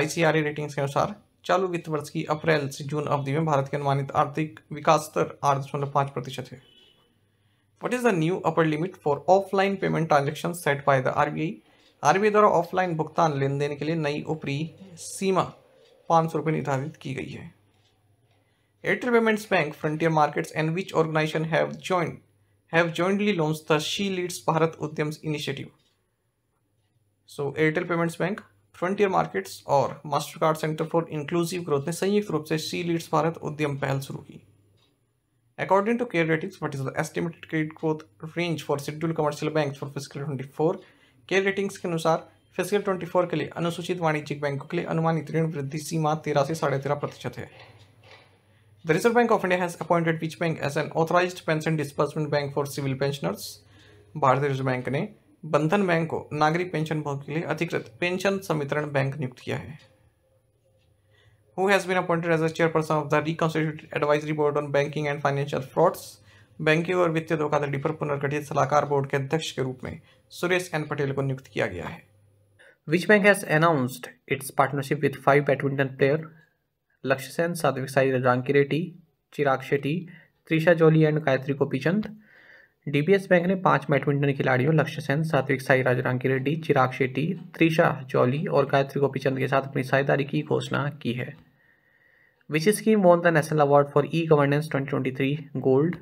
ICRA ratings के अनुसार चालू वित्त वर्ष की अप्रैल से जून अवधि में भारत के अनुमानित आर्थिक विकास दर आठ दशमलव पाँच प्रतिशत है what is the new upper limit for offline payment transaction set by the RBI RBI द्वारा ऑफलाइन भुगतान लेन देन के लिए नई ऊपरी सीमा पाँच सौ रुपये निर्धारित की गई है Airtel Payments Bank Frontier Markets and which organisation have joint have jointly launch the she leads Bharat Udyam initiative so Airtel Payments Bank Frontier Markets और Mastercard centre for inclusive growth ने संयुक्त रूप से शी लीड्स भारत उद्यम पहल शुरू की according to CARE Ratings what is the estimated credit growth range for schedule commercial bank for physical twenty four CARE Ratings के अनुसार फिजिकल ट्वेंटी फोर के लिए अनुसूचित वाणिज्यिक बैंकों के लिए अनुमानित ऋण वृद्धि सीमा तेरह से साढ़े तेरह प्रतिशत है The Reserve Bank of India has appointed which bank as an authorized pension disbursement bank for civil pensioners? भारतीय रिजर्व बैंक ने बंधन बैंक को नागरिक पेंशन भोग के लिए अधिकृत पेंशन संवितरण बैंक नियुक्त किया है who has been appointed as a chairperson of the reconstituted advisory board on banking and financial frauds banking और वित्तीय धोखाधड़ी पर पुनर्गठित सलाहकार बोर्ड के अध्यक्ष के रूप में सुरेश एन पटेल को नियुक्त किया गया है which bank has announced its partnership with five badminton player Lakshya Sen Satwik Sai Rankireddy Chirag Shetty Treesa Jolly and Gayatri Gopichand DBS Bank ने पांच बैडमिंटन खिलाड़ियों लक्ष्य सेन सात्विक साई राजरांकी रेड्डी चिराग शेट्टी त्रिशा जौली और गायत्री गोपीचंद के साथ अपनी साझेदारी की घोषणा की है which scheme won the national award for e governance 2023 gold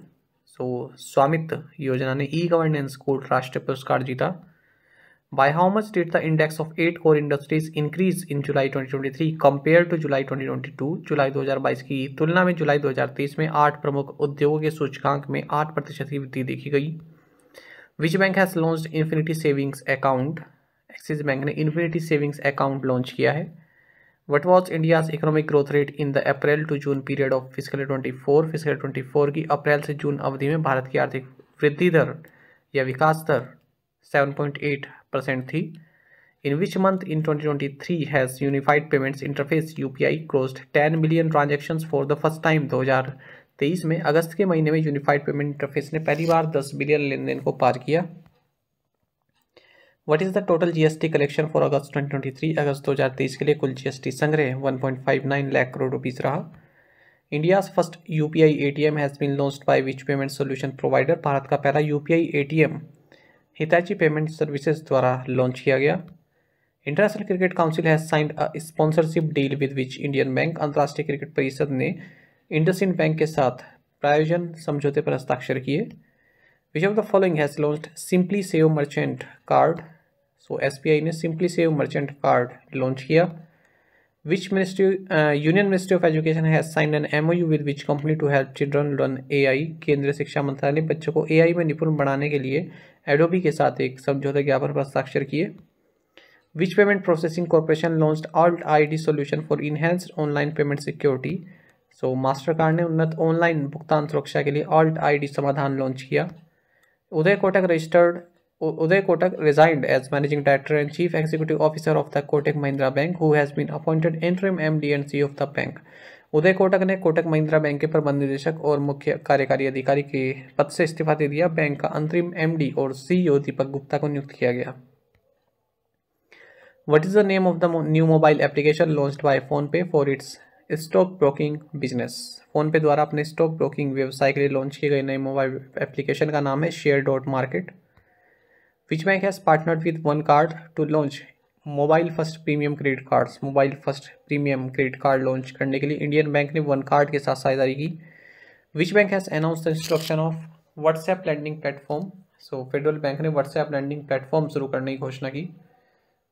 so Svamitva Yojana ने ई गवर्नेंस गोल्ड राष्ट्रीय पुरस्कार जीता By how much did the index of eight core industries increase in July 2023 compared to July 2022? जुलाई 2022 की तुलना में जुलाई 2023 में आठ प्रमुख उद्योगों के सूचकांक में आठ प्रतिशत की वृद्धि देखी गई which bank has launch infinity savings account Axis bank ने इन्फिनिटी सेविंग्स अकाउंट लॉन्च किया है what was India's economic growth rate in the April to June period of physical twenty four physical twenty four की April से जून अवधि में भारत की आर्थिक वृद्धि दर या विकास दर सेवन पॉइंट एट परसेंट थी in which month in 2023 U P I interface ten million transaction for the first time दो हजार तेईस में अगस्त के महीने में यूनिफाइड पेमेंट इंटरफेस ने पहली बार दस बिलियन लेन देन को पार किया what is the total GST collection for August twenty twenty three अगस्त दो हजार तेईस के लिए कुल जीएसटी संग्रह point five nine lakh crore rupees रहा India's first UPI M has been launch by which payment solution provider Bharat का पहला UPI M Hitachi payment services द्वारा लॉन्च किया गया international cricket council has signed a sponsorship deal with which Indian bank अंतर्राष्ट्रीय cricket परिषद ने IndusInd bank के साथ प्रायोजन समझौते पर हस्ताक्षर किए which of the following has launch simply save merchant card so S ने simply save merchant card launch किया Which ministry, uh, Union Ministry of Education has signed an MOU with which company to help children learn AI? केंद्रीय शिक्षा मंत्रालय बच्चों को AI में निपुण बनाने के लिए एडोबी के साथ एक समझौते ज्ञापन पर हस्ताक्षर किए which payment processing corporation launch alt I D solution for enhanced online payment security so Mastercard ने उन्नत ऑनलाइन भुगतान सुरक्षा के लिए ऑल्ट आई डी समाधान लॉन्च किया Uday Kotak registered Uday Kotak resigned as Managing Director and Chief Executive Officer of the Kotak Mahindra Bank, who has been appointed interim MD and CEO of the bank. Uday Kotak ने Kotak Mahindra bank के प्रबंध निदेशक और मुख्य कार्यकारी अधिकारी के पद से इस्तीफा दे दिया बैंक का अंतरिम एमडी और सीईओ e दीपक गुप्ता को नियुक्त किया गया what is the name of the new mobile application launched by PhonePe for its stock broking business PhonePe द्वारा अपने स्टॉक ब्रोकिंग व्यवसाय के लिए लॉन्च किए गए नए मोबाइल एप्लीकेशन का नाम है share dot market which bank has partnered with one card to launch mobile first premium credit cards mobile first premium credit card launch करने के लिए इंडियन बैंक ने वन कार्ड के साथ साझेदारी की which bank has announce the instruction of WhatsApp landing platform so Federal bank ने WhatsApp landing platform शुरू करने की घोषणा की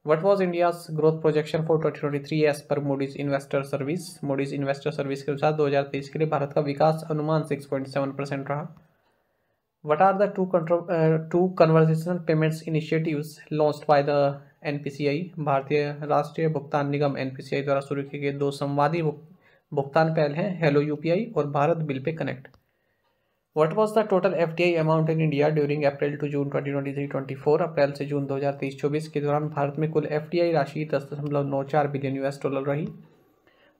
what was India growth projection for twenty twenty three as पर Moody's investor service Moody's investor service के अनुसार दो हज़ार तेईस के लिए भारत का विकास अनुमान सिक्स पॉइंट सेवन परसेंट रहा What are the two, uh, two conversational payments initiatives launched by the NPCI भारतीय राष्ट्रीय भुगतान निगम एनपीसीआई द्वारा शुरू किए गए दो संवादी भुगतान पहल हैं हेलो यूपीआई और Bharat bill pay connect what was the total I amount in India during April to June 2023 24 April से जून 2023 24 के दौरान भारत में कुल आई राशि दस दशमलव नौ चार बिलियन यूएस डॉलर रही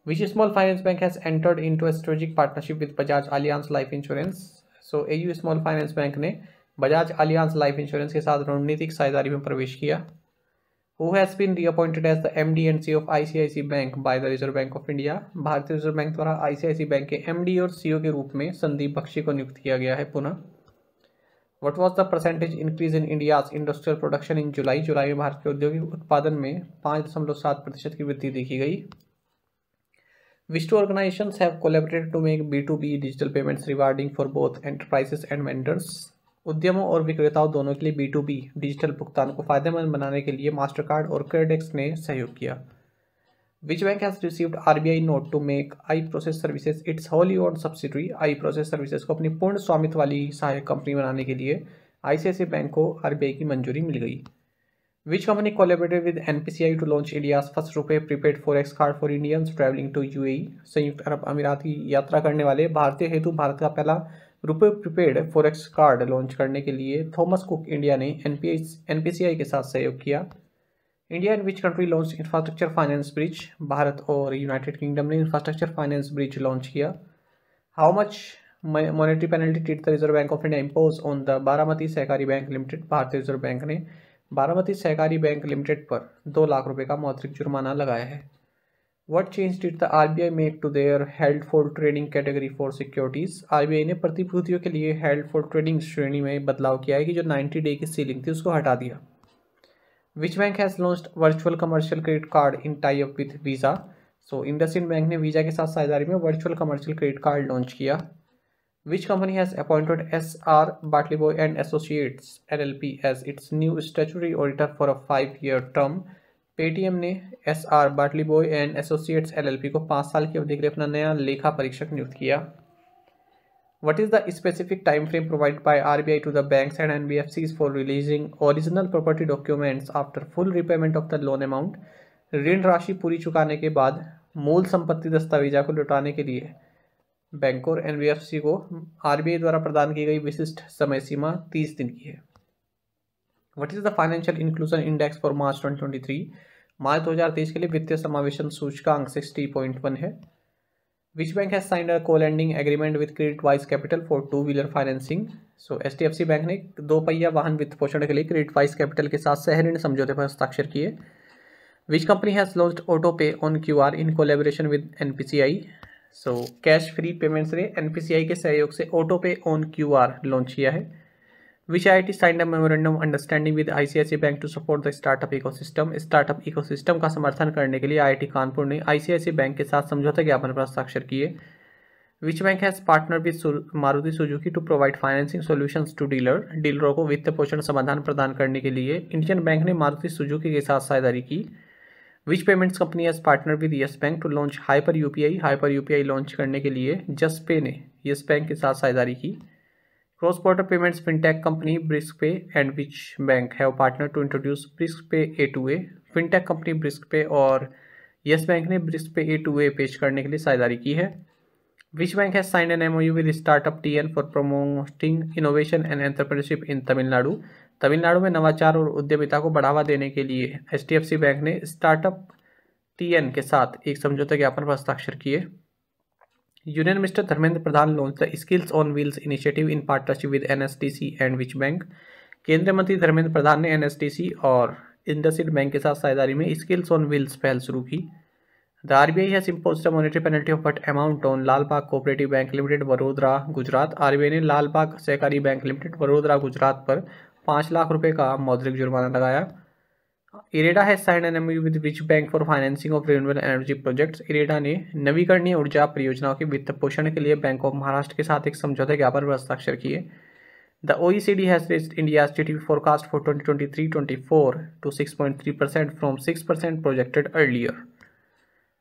which small finance bank has entered in to strategic partnership with Bajaj Allianz life insurance so A U small finance bank ने बजाज अलियांस लाइफ इंश्योरेंस के साथ रणनीतिक साझेदारी में प्रवेश किया who has been reappointed as the M D and C of C bank by the reserve bank of India भारतीय reserve bank द्वारा I I C C bank के एम डी और सी ओ के रूप में संदीप बख्शी को नियुक्त किया गया है पुनः what was the percentage increase in India's industrial production in July July में भारत के औद्योगिक उत्पादन में पाँच दशमलव सात प्रतिशत की वृद्धि देखी गई which two organizations have collaborated to make B2B digital payments rewarding for both enterprises and vendors उद्यमों और विक्रेताओं दोनों के लिए बी टू बी डिजिटल भुगतान को फायदेमंद बनाने के लिए मास्टर कार्ड और क्रेडिक्स ने सहयोग किया which bank has R B I note to make I process services its wholly own subsidy I process services को अपनी पूर्ण स्वामित्व वाली सहायक कंपनी बनाने के लिए आईसीआईसी बैंक को आर बी आई की मंजूरी मिल गई Which company collaborated with NPCI to launch India's first rupee prepaid forex card for Indians traveling to UAE? संयुक्त अरब अमीरात की यात्रा करने वाले भारतीय हेतु भारत का पहला रुपए प्रीपेड फोरेक्स कार्ड लॉन्च करने के लिए थॉमस कुक इंडिया ने एन पी के साथ सहयोग किया India and which country launch infrastructure finance bridge Bharat और यूनाइटेड किंगडम ने इंफ्रास्ट्रक्चर फाइनेंस ब्रिज लॉन्च किया how much monetary penalty did the reserve bank of India impose on the Baramati Sahakari bank limited भारतीय reserve bank ने Baramati Sahakari bank limited पर दो लाख रुपए का मौद्रिक जुर्माना लगाया है what change did the R B I make to their held for trading category for securities R B I ने प्रतिभूतियों के लिए हेल्ड फॉर ट्रेडिंग श्रेणी में बदलाव किया है कि जो नाइन्टी डे की सीलिंग थी उसको हटा दिया which bank has launch virtual commercial credit card in tie up with Visa so IndusInd bank ने वीज़ा के साथ साझेदारी में virtual commercial credit card launch किया Which company has appointed S.R. Bartleyboy and Associates LLP as its new statutory auditor for a five-year term? paytm ने S R Batliboi and associates LLP को पाँच साल की अवधि के लिए अपना नया लेखा परीक्षक नियुक्त किया What is the specific time frame provided by RBI to the banks and NBFCs for releasing original property documents after full repayment of the loan amount? ऋण राशि पूरी चुकाने के बाद मूल संपत्ति दस्तावेजा को लौटाने के लिए बैंकों और एनबीएफसी को आरबीआई द्वारा प्रदान की गई विशिष्ट समय सीमा तीस दिन की है what is the financial inclusion index for March twenty March दो के लिए वित्तीय समावेशन सूचकांक 60.1 है which bank has signed a landing agreement with Credit Wise Capital for two wheeler financing so H D F C bank ने दो पहिया वाहन वित्त पोषण के लिए क्रेडिट वाइज कैपिटल के साथ सह ऋण समझौते पर हस्ताक्षर किए which company has launch auto pay on Q R in collaboration with N P C I so Cashfree payments ने एन के सहयोग से auto pay on are launch किया है which I T sign memorandum understanding with C bank to support the startup ecosystem startup system का समर्थन करने के लिए टी कानपुर ने सी बैंक के साथ समझौता ज्ञापन पर हस्ताक्षर किए which bank has partner with Maruti Suzuki to provide financing solutions to dealer डीलरों को वित्त पोषण समाधान प्रदान करने के लिए इंडियन बैंक ने मारुति सुजुकी के साथ साझेदारी की which payments company has partner with Yes bank to launch hyper UPI hyper UPI launch करने के लिए जस्ट पे ने यस बैंक के साथ साझेदारी की cross border payments fintech company BriskPay and which bank have partner to introduce BriskPay A to A fintech company BriskPay और यस बैंक ने ब्रिस्क पे ए टू ए पेश करने के लिए साझेदारी की है which bank has sign an M O U with startup T N for promoting innovation and entrepreneurship in Tamil Nadu Tamil Nadu में नवाचार और उद्यमिता को बढ़ावा देने के लिए एच बैंक ने स्टार्टअप टी के साथ एक समझौता ज्ञापन पर हस्ताक्षर किए union minister Dharmendra Pradhan launch the skills on wheels initiative in partnership with NSTC and which bank केंद्रीय मंत्री धर्मेंद्र प्रधान ने एनएसटीसी और इंडसिड बैंक के साथ साझेदारी में स्किल्स ऑन व्हील्स पहल शुरू की the R B I has impose the monetary penalty of but amount on Lal Bagh cooperative bank limited Vadodara Gujarat R B I ने लाल बाग सहकारी बैंक लिमिटेड वडोदरा गुजरात पर पाँच लाख रुपए का मौद्रिक जुर्माना लगाया इरेडा है sign an MOU with which bank for financing of renewable energy projects IREDA ने नवीकरणीय ऊर्जा परियोजनाओं के वित्त पोषण के लिए बैंक ऑफ महाराष्ट्र के साथ एक समझौते ज्ञापन पर हस्ताक्षर किए the O E C D has raised India G T P forecast for twenty twenty three twenty four to six point three percent from six percent projected earlier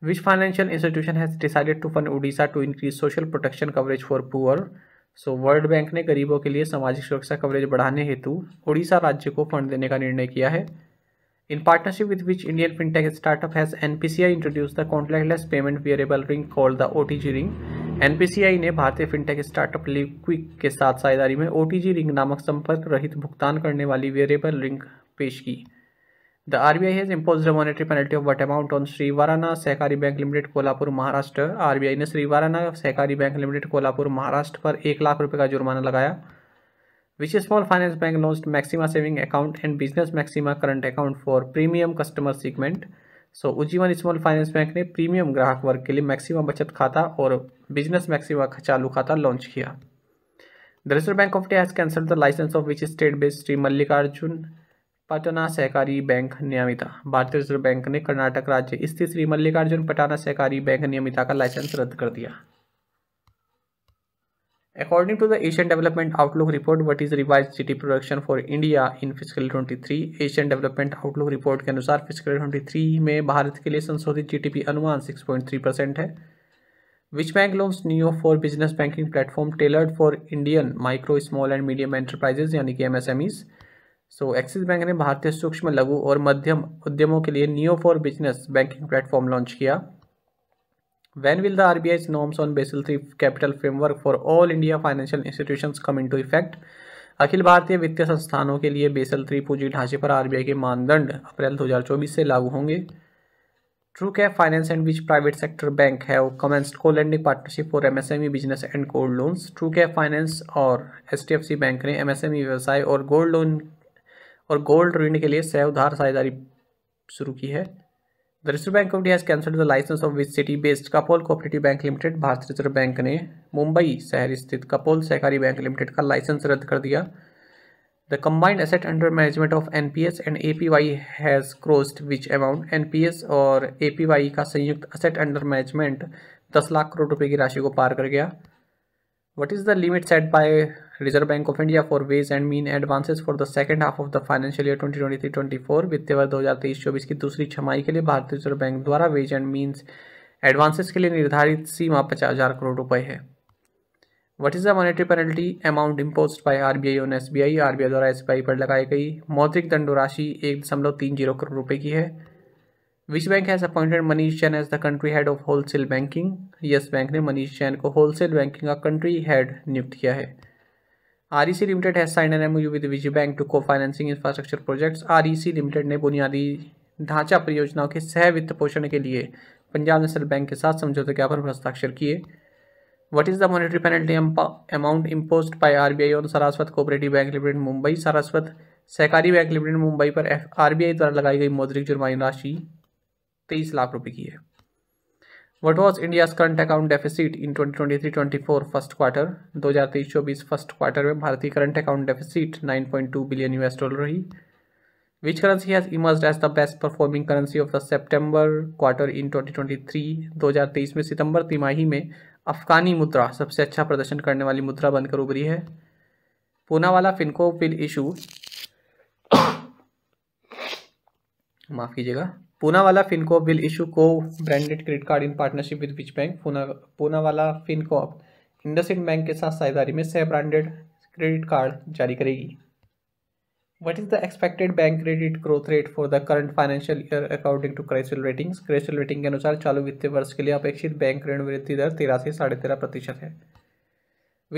which financial institution has decided to fund Orissa to increase social protection coverage for poor so World Bank ने गरीबों के लिए सामाजिक सुरक्षा coverage बढ़ाने हेतु उड़ीसा राज्य को फंड देने का निर्णय किया है in partnership with which Indian fintech startup has N P C I introduce the contactless payment wearable ring call the O T G ring N P C I ने भारतीय फिनटेक स्टार्टअप लिक्विक के साथ साझेदारी में ओ टी जी रिंग नामक संपर्क रहित भुगतान करने वाली वियरेबल रिंग पेश की The RBI has imposed a monetary penalty of what amount on Sri Varana Sehkari Bank Limited Kolhapur Maharashtra RBI ने श्री वाराना सहकारी बैंक लिमिटेड कोल्हापुर महाराष्ट्र पर एक लाख रुपए का जुर्माना लगाया which small finance bank launch maxima saving account and business maxima current account for premium customer segment so Ujjivan small finance bank ने premium ग्राहक वर्ग के लिए मैक्सिमा बचत खाता और बिजनेस मैक्सिमा चालू खाता लॉन्च किया the reserve bank of India has cancel the licence of which state based Shri Mallikarjun Pattana Sahakari bank नियमिता भारतीय रिजर्व बैंक ने कर्नाटक राज्य स्थित श्री मल्लिकार्जुन पटाना सहकारी बैंक नियमिता का लाइसेंस रद्द कर दिया according to the Asian development outlook report what is revise GDP production for India in physical twenty three Asian development outlook report के अनुसार ट्वेंटी थ्री में भारत के लिए संशोधित जीडीपी अनुमान थ्री परसेंट है which bank loans new for business banking platform tailored for Indian micro small and medium enterprises यानी कि एमएसएमईज़ सो एक्सिस बैंक ने भारतीय सूक्ष्म लघु और मध्यम उद्यमों के लिए neo for business banking platform launch किया R B I norms on Basel three capital framework for all India financial institution come in to effect अखिल भारतीय वित्तीय संस्थानों के लिए बेसल थ्री पूंजी ढांचे पर आरबीआई के मानदंड अप्रैल 2024 से लागू होंगे true caf finance and which private sector bank है commenced co landing partnership for MSME business and gold loans true caf finance और सी बैंक ने एमएसएमई e व्यवसाय और गोल्ड लोन और गोल्ड ऋण के लिए सह उधार साझेदारी शुरू की है the reserve bank of India cancel the licence of which city based Kapol cooperative bank limited भारतीय रिजर्व बैंक ने मुंबई शहर स्थित कपोल सहकारी बैंक लिमिटेड का लाइसेंस रद्द कर दिया the combined asset under management of N P S and A P Y has crossed which amount N P S और ए पी वाई का संयुक्त असेट अंडर मैनेजमेंट दस लाख करोड़ रुपये की राशि को पार कर गया what is the limit set by reserve bank of India for ways and mean advances for the second half of the financial year 2023-24 वित्तीय वर्ष 2023-24 की दूसरी छमाई के लिए भारतीय रिजर्व बैंक द्वारा वेज एंड मीन्स एडवांसेस के लिए निर्धारित सीमा पचास हजार करोड़ रुपए है what is the monetary penalty amount impose by R B I on S B I R B I द्वारा एस बी आई पर लगाई गई मौद्रिक दंड राशि एक दशमलव तीन जीरो करोड़ रुपए की है विश्व bank has appointed Manish Jain as the country head of wholesale banking Yes Bank ने मनीष जैन को होलसेल बैंकिंग का कंट्री हेड नियुक्त किया है C limited has sign an MOU with Vijay bank to co financing infrastructure projects C limited ने बुनियादी ढांचा परियोजनाओं के सह वित्त पोषण के लिए पंजाब नेशनल बैंक के साथ समझौते ज्ञापन पर हस्ताक्षर किए what is the monetary penalty amount impose by R B I on Saraswat cooperative bank limited Mumbai Saraswat सहकारी बैंक लिमिटेड मुंबई पर एफ आर बी आई द्वारा लगाई गई मौद्रिक जुर्माना राशि तेईस लाख रुपये की है what was India's current account deficit in twenty twenty three twenty four first quarter दो हज़ार तेईस चौबीस फर्स्ट क्वार्टर में भारतीय current account deficit nine point two billion US dollar रही which currency has emerge as the best performing currency of the September quarter in twenty twenty three दो हजार तेईस में सितंबर तिमाही में अफगानी मुद्रा सबसे अच्छा प्रदर्शन करने वाली मुद्रा बनकर उभरी है पूनावाला फिनको विल इशू [coughs] माफ कीजिएगा Poonawalla FinCorp will issue co branded credit card in partnership with which bank? Poonawalla FinCorp IndusInd bank के साथ साझेदारी में सह ब्रांडेड क्रेडिट कार्ड जारी करेगी what is the expected bank credit growth rate for the current financial year according to Crisil ratings Crisil rating के अनुसार चालू वित्तीय वर्ष के लिए अपेक्षित बैंक ऋण वृद्धि दर तेरह से साढ़े तेरह प्रतिशत है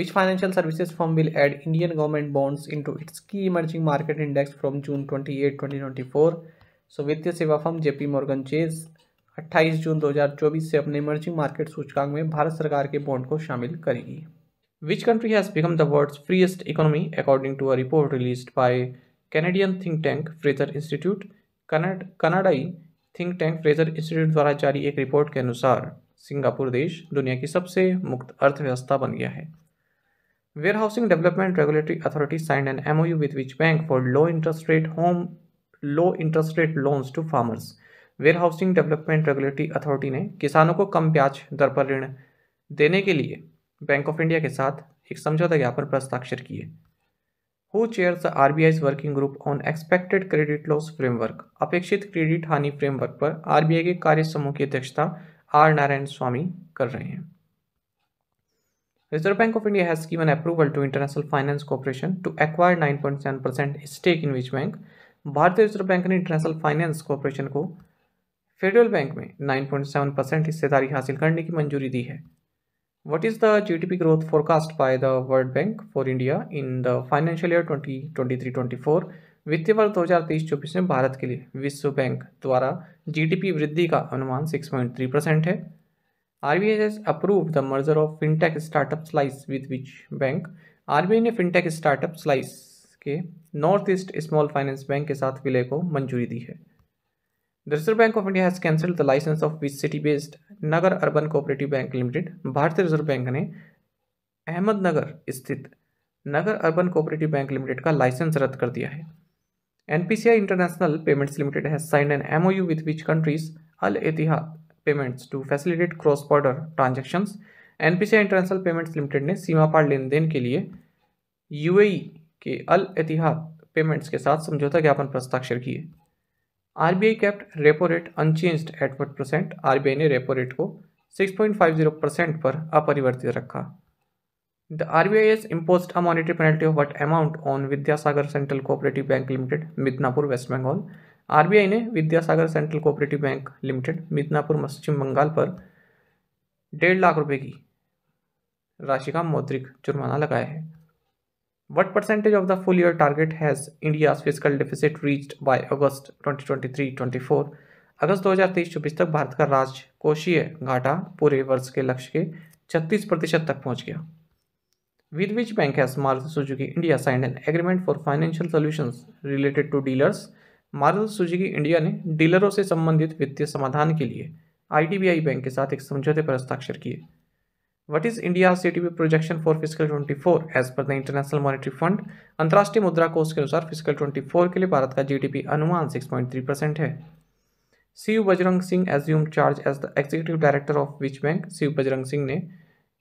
which financial services form will add Indian government bonds to its key emerging market index from June twenty eight twenty twenty four so वित्तीय सेवा फर्म जेपी मॉर्गन चेज 28 जून 2024 से अपने इमर्जिंग मार्केट सूचकांक में भारत सरकार के बॉन्ड को शामिल करेगी which country has become the world's freest economy according to a report release by Canadian think tank Fraser institute कनाडाई थिंक टैंक फ्रेजर इंस्टीट्यूट द्वारा जारी एक रिपोर्ट के अनुसार सिंगापुर देश दुनिया की सबसे मुक्त अर्थव्यवस्था बन गया है warehousing development regulatory authority signed an MOU with which bank for low interest rate home low interest rate loans to farmers warehousing development regulatory authority ने किसानों को कम ब्याज दर पर ऋण देने के लिए बैंक ऑफ इंडिया के साथ एक समझौता ज्ञापन पर हस्ताक्षर किए who chairs the R B I's working group on expected credit loss framework अपेक्षित क्रेडिट हानि फ्रेमवर्क पर आर बी आई के कार्य समूह की अध्यक्षता आर नारायण स्वामी कर रहे हैं reserve bank of India has given approval to international finance corporation to acquire nine point seven percent stake in which bank भारतीय रिजर्व बैंक ने इंटरनेशनल फाइनेंस कॉरपोरेशन को फेडरल बैंक में 9.7 परसेंट हिस्सेदारी हासिल करने की मंजूरी दी है what is the G P growth forecast by the world bank for India in the financial year twenty twenty four वित्तीय वर्ष दो हज़ार तेईस चौबीस में भारत के लिए विश्व बैंक द्वारा जीडीपी वृद्धि का अनुमान 6.3 परसेंट है R B I approve the merger of fintech startup slice with which bank R B I ने फिनटेक स्टार्टअप स्लाइस के north east small finance bank के साथ विलय को मंजूरी दी है reserve bank of India has cancelled the licence of which city based Nagar urban cooperative bank limited भारतीय रिजर्व बैंक ने अहमदनगर स्थित Nagar urban cooperative bank limited का लाइसेंस रद्द कर दिया है N P C I international payments limited has signed an M O U with which countries Al Etihad payments to facilitate cross border transaction N P C I international payments limited ने सीमापार लेन then के लिए U A कि अल एतिहाद payments के साथ समझौता ज्ञापन पर हस्ताक्षर किए I kept repo rate unchange at what percent R B I ने रेपो रेट को six point five zero percent पर अपरिवर्तित रखा the R B I has impose a monetary penalty of what amount on Vidyasagar central cooperative bank limited Midnapore west Bengal R B I ने Vidyasagar central cooperative bank limited Midnapore पश्चिम बंगाल पर डेढ़ लाख रुपये की राशि का मौद्रिक जुर्माना लगाया है What percentage of the full year target has India's fiscal deficit reached by August 2023-24? अगस्त 2023-24 तक भारत का राज्य कोषीय घाटा पूरे वर्ष के लक्ष्य के 36 प्रतिशत तक पहुंच गया with which bank has Maruti Suzuki India signed an agreement for financial solutions related to dealers Maruti Suzuki India ने डीलरों से संबंधित वित्तीय समाधान के लिए आईडीबीआई बैंक के साथ एक समझौते पर हस्ताक्षर किए What is India's GDP projection for fiscal 24? As per the international monetary fund अंतर्राष्ट्रीय मुद्रा कोष के अनुसार फिजिकल 24 के लिए भारत का जीडीपी अनुमान 6.3 परसेंट है C U Bajrang Singh assume charge as the executive director of which bank C U Bajrang Singh ने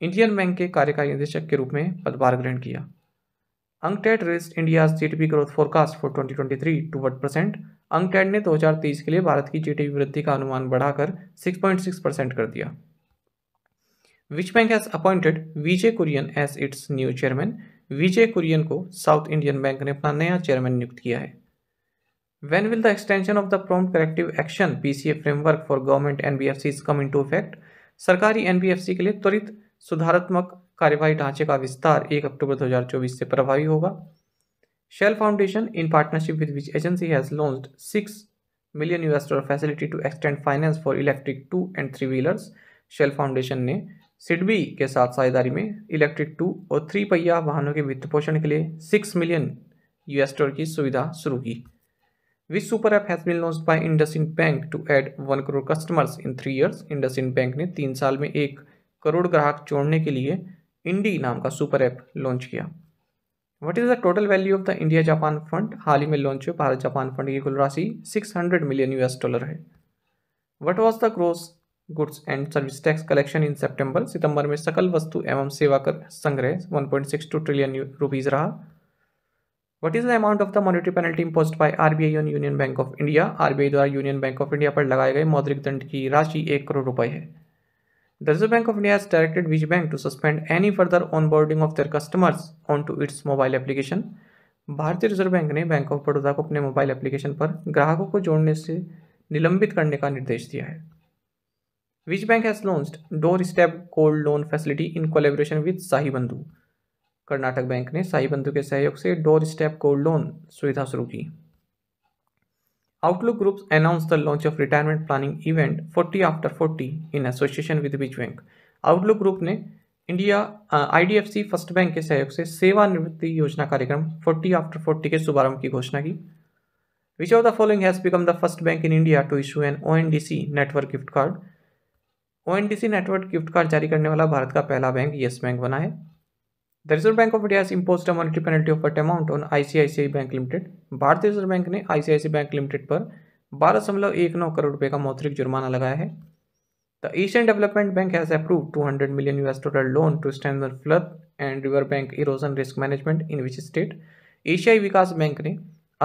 इंडियन बैंक के कार्यकारी निदेशक के रूप में पदभार ग्रहण किया UNCTAD raised India GDP growth forecast for twenty twenty three to what percent UNCTAD ने दो हजार 2030 के लिए भारत की जीडीपी वृद्धि का अनुमान बढ़ाकर सिक्स पॉइंट सिक्स परसेंट कर दिया which bank has appointed Vijay Kurian as its new chairman Vijay Kurian को साउथ इंडियन बैंक ने अपना नया चेयरमैन नियुक्त किया है when will When will the extension of the prompt corrective action PCA framework for government come in to effect सरकारी NBFC के लिए त्वरित सुधारात्मक कार्यवाही ढांचे का विस्तार 1 अक्टूबर 2024 से प्रभावी होगा Shell foundation in partnership with which agency has launch six million US dollar facility to extend finance for electric two and three wheelers Shell foundation ने सिडबी के साथ साझेदारी में इलेक्ट्रिक टू और थ्री पहिया वाहनों के वित्त पोषण के लिए सिक्स मिलियन यूएस डॉलर की सुविधा शुरू की Which super app has been launched by IndusInd bank to add one crore customers in 3 years? IndusInd bank ने तीन साल में एक करोड़ ग्राहक जोड़ने के लिए इंडी नाम का सुपर ऐप लॉन्च किया what is the total value of the India Japan fund हाल ही में लॉन्च हुए भारत जापान फंड की कुल राशि हंड्रेड मिलियन यूएस डॉलर है what was the gross goods and service tax collection in September सितंबर में सकल वस्तु एवं सेवा कर संग्रह 1.62 ट्रिलियन रुपीज रहा what is the amount of the monetary penalty imposed by RBI on union bank of India RBI द्वारा यूनियन बैंक ऑफ इंडिया पर लगाए गए मौद्रिक दंड की राशि एक करोड़ रुपए है the reserve bank of India has directed Vijay Bank to suspend any further off of customers on to its mobile application भारतीय रिजर्व बैंक ने बैंक ऑफ बड़ौदा को अपने मोबाइल एप्लीकेशन पर ग्राहकों को जोड़ने से निलंबित करने का निर्देश दिया है Which bank has launched door-step gold loan facility in collaboration with Sahibandhu? Karnataka bank ने शाही बंधु के सहयोग से डोर स्टेप गोल्ड लोन सुविधा शुरू की Outlook groups announce the launch of retirement planning event 40 after 40 in association with which bank Outlook group ने India IDFC first bank के सहयोग से सेवानिवृत्ति योजना कार्यक्रम 40 आफ्टर 40 के शुभारंभ की घोषणा की which of the following has become the first bank in India to issue an O network gift card O network gift card जारी करने वाला भारत का पहला बैंक येस बैंक बना है the reserve bank of India impose monetary penalty of what amount on ICICI bank limited भारतीय reserve bank ने ICICI bank limited पर बारह दशमलव एक नौ करोड़ रुपये का मौद्रिक जुर्माना लगाया है the Asian development bank has approve two hundred million US total loan to stand flood and river bank erosion risk management in which state एशियाई विकास बैंक ने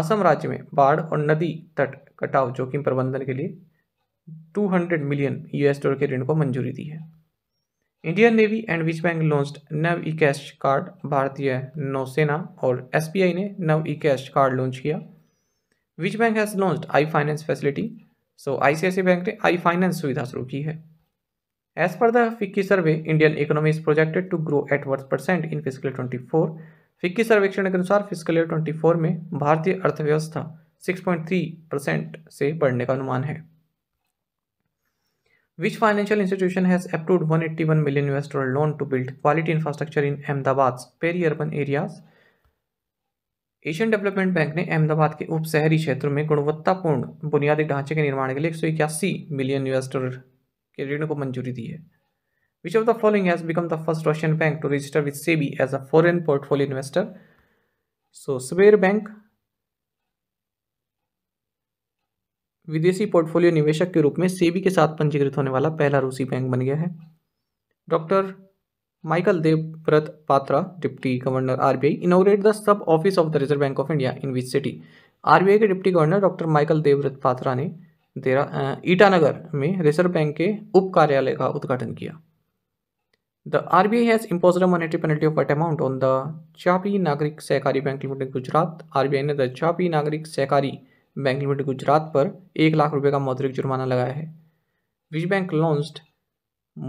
असम राज्य में बाढ़ और नदी तट कटाव जोखिम प्रबंधन के लिए 200 मिलियन यूएस डॉलर के ऋण को मंजूरी दी है Indian navy and which bank launch Nav e cash card भारतीय नौसेना और एसबीआई ने नव ई कैश कार्ड लॉन्च किया which bank has launch I finance facility so I bank ने आई फाइनेंस सुविधा शुरू की है as per the FICCI survey Indian economy is projected to grow at worth percent in in twenty four FICCI सर्वेक्षण के अनुसार fiscal year four में भारतीय अर्थव्यवस्था सिक्स पॉइंट थ्री परसेंट से बढ़ने का अनुमान है Which financial institution has approved 181 million US dollar loan to build quality infrastructure in Ahmedabad's peri-urban areas? Asian development bank ने अहमदाबाद के उप शहरी क्षेत्र में गुणवत्तापूर्ण बुनियादी ढांचे के निर्माण के लिए एक मिलियन यूएस डॉलर के ऋण को मंजूरी दी है which of the following has become the first Russian bank to register with SEBI as a foreign portfolio investor so Sber bank विदेशी पोर्टफोलियो निवेशक के रूप में सेबी के साथ पंजीकृत होने वाला पहला रूसी बैंक बन गया है doctor Michael Debabrata Patra deputy governor RBI inaugurate the sub office of the reserve bank of India in which city RBI के deputy governor doctor Michael Debabrata Patra ने देरा ईटानगर में रिजर्व बैंक के उप कार्यालय का उद्घाटन किया the R B I has impose the imposed penalty of penalty amount on the Chhapi Nagarik Sahakari bank limited Gujarat R B I ने the Chhapi Nagarik Sahakari bank limited Gujarat पर एक लाख रुपये का मौद्रिक जुर्माना लगाया है विश्व bank launched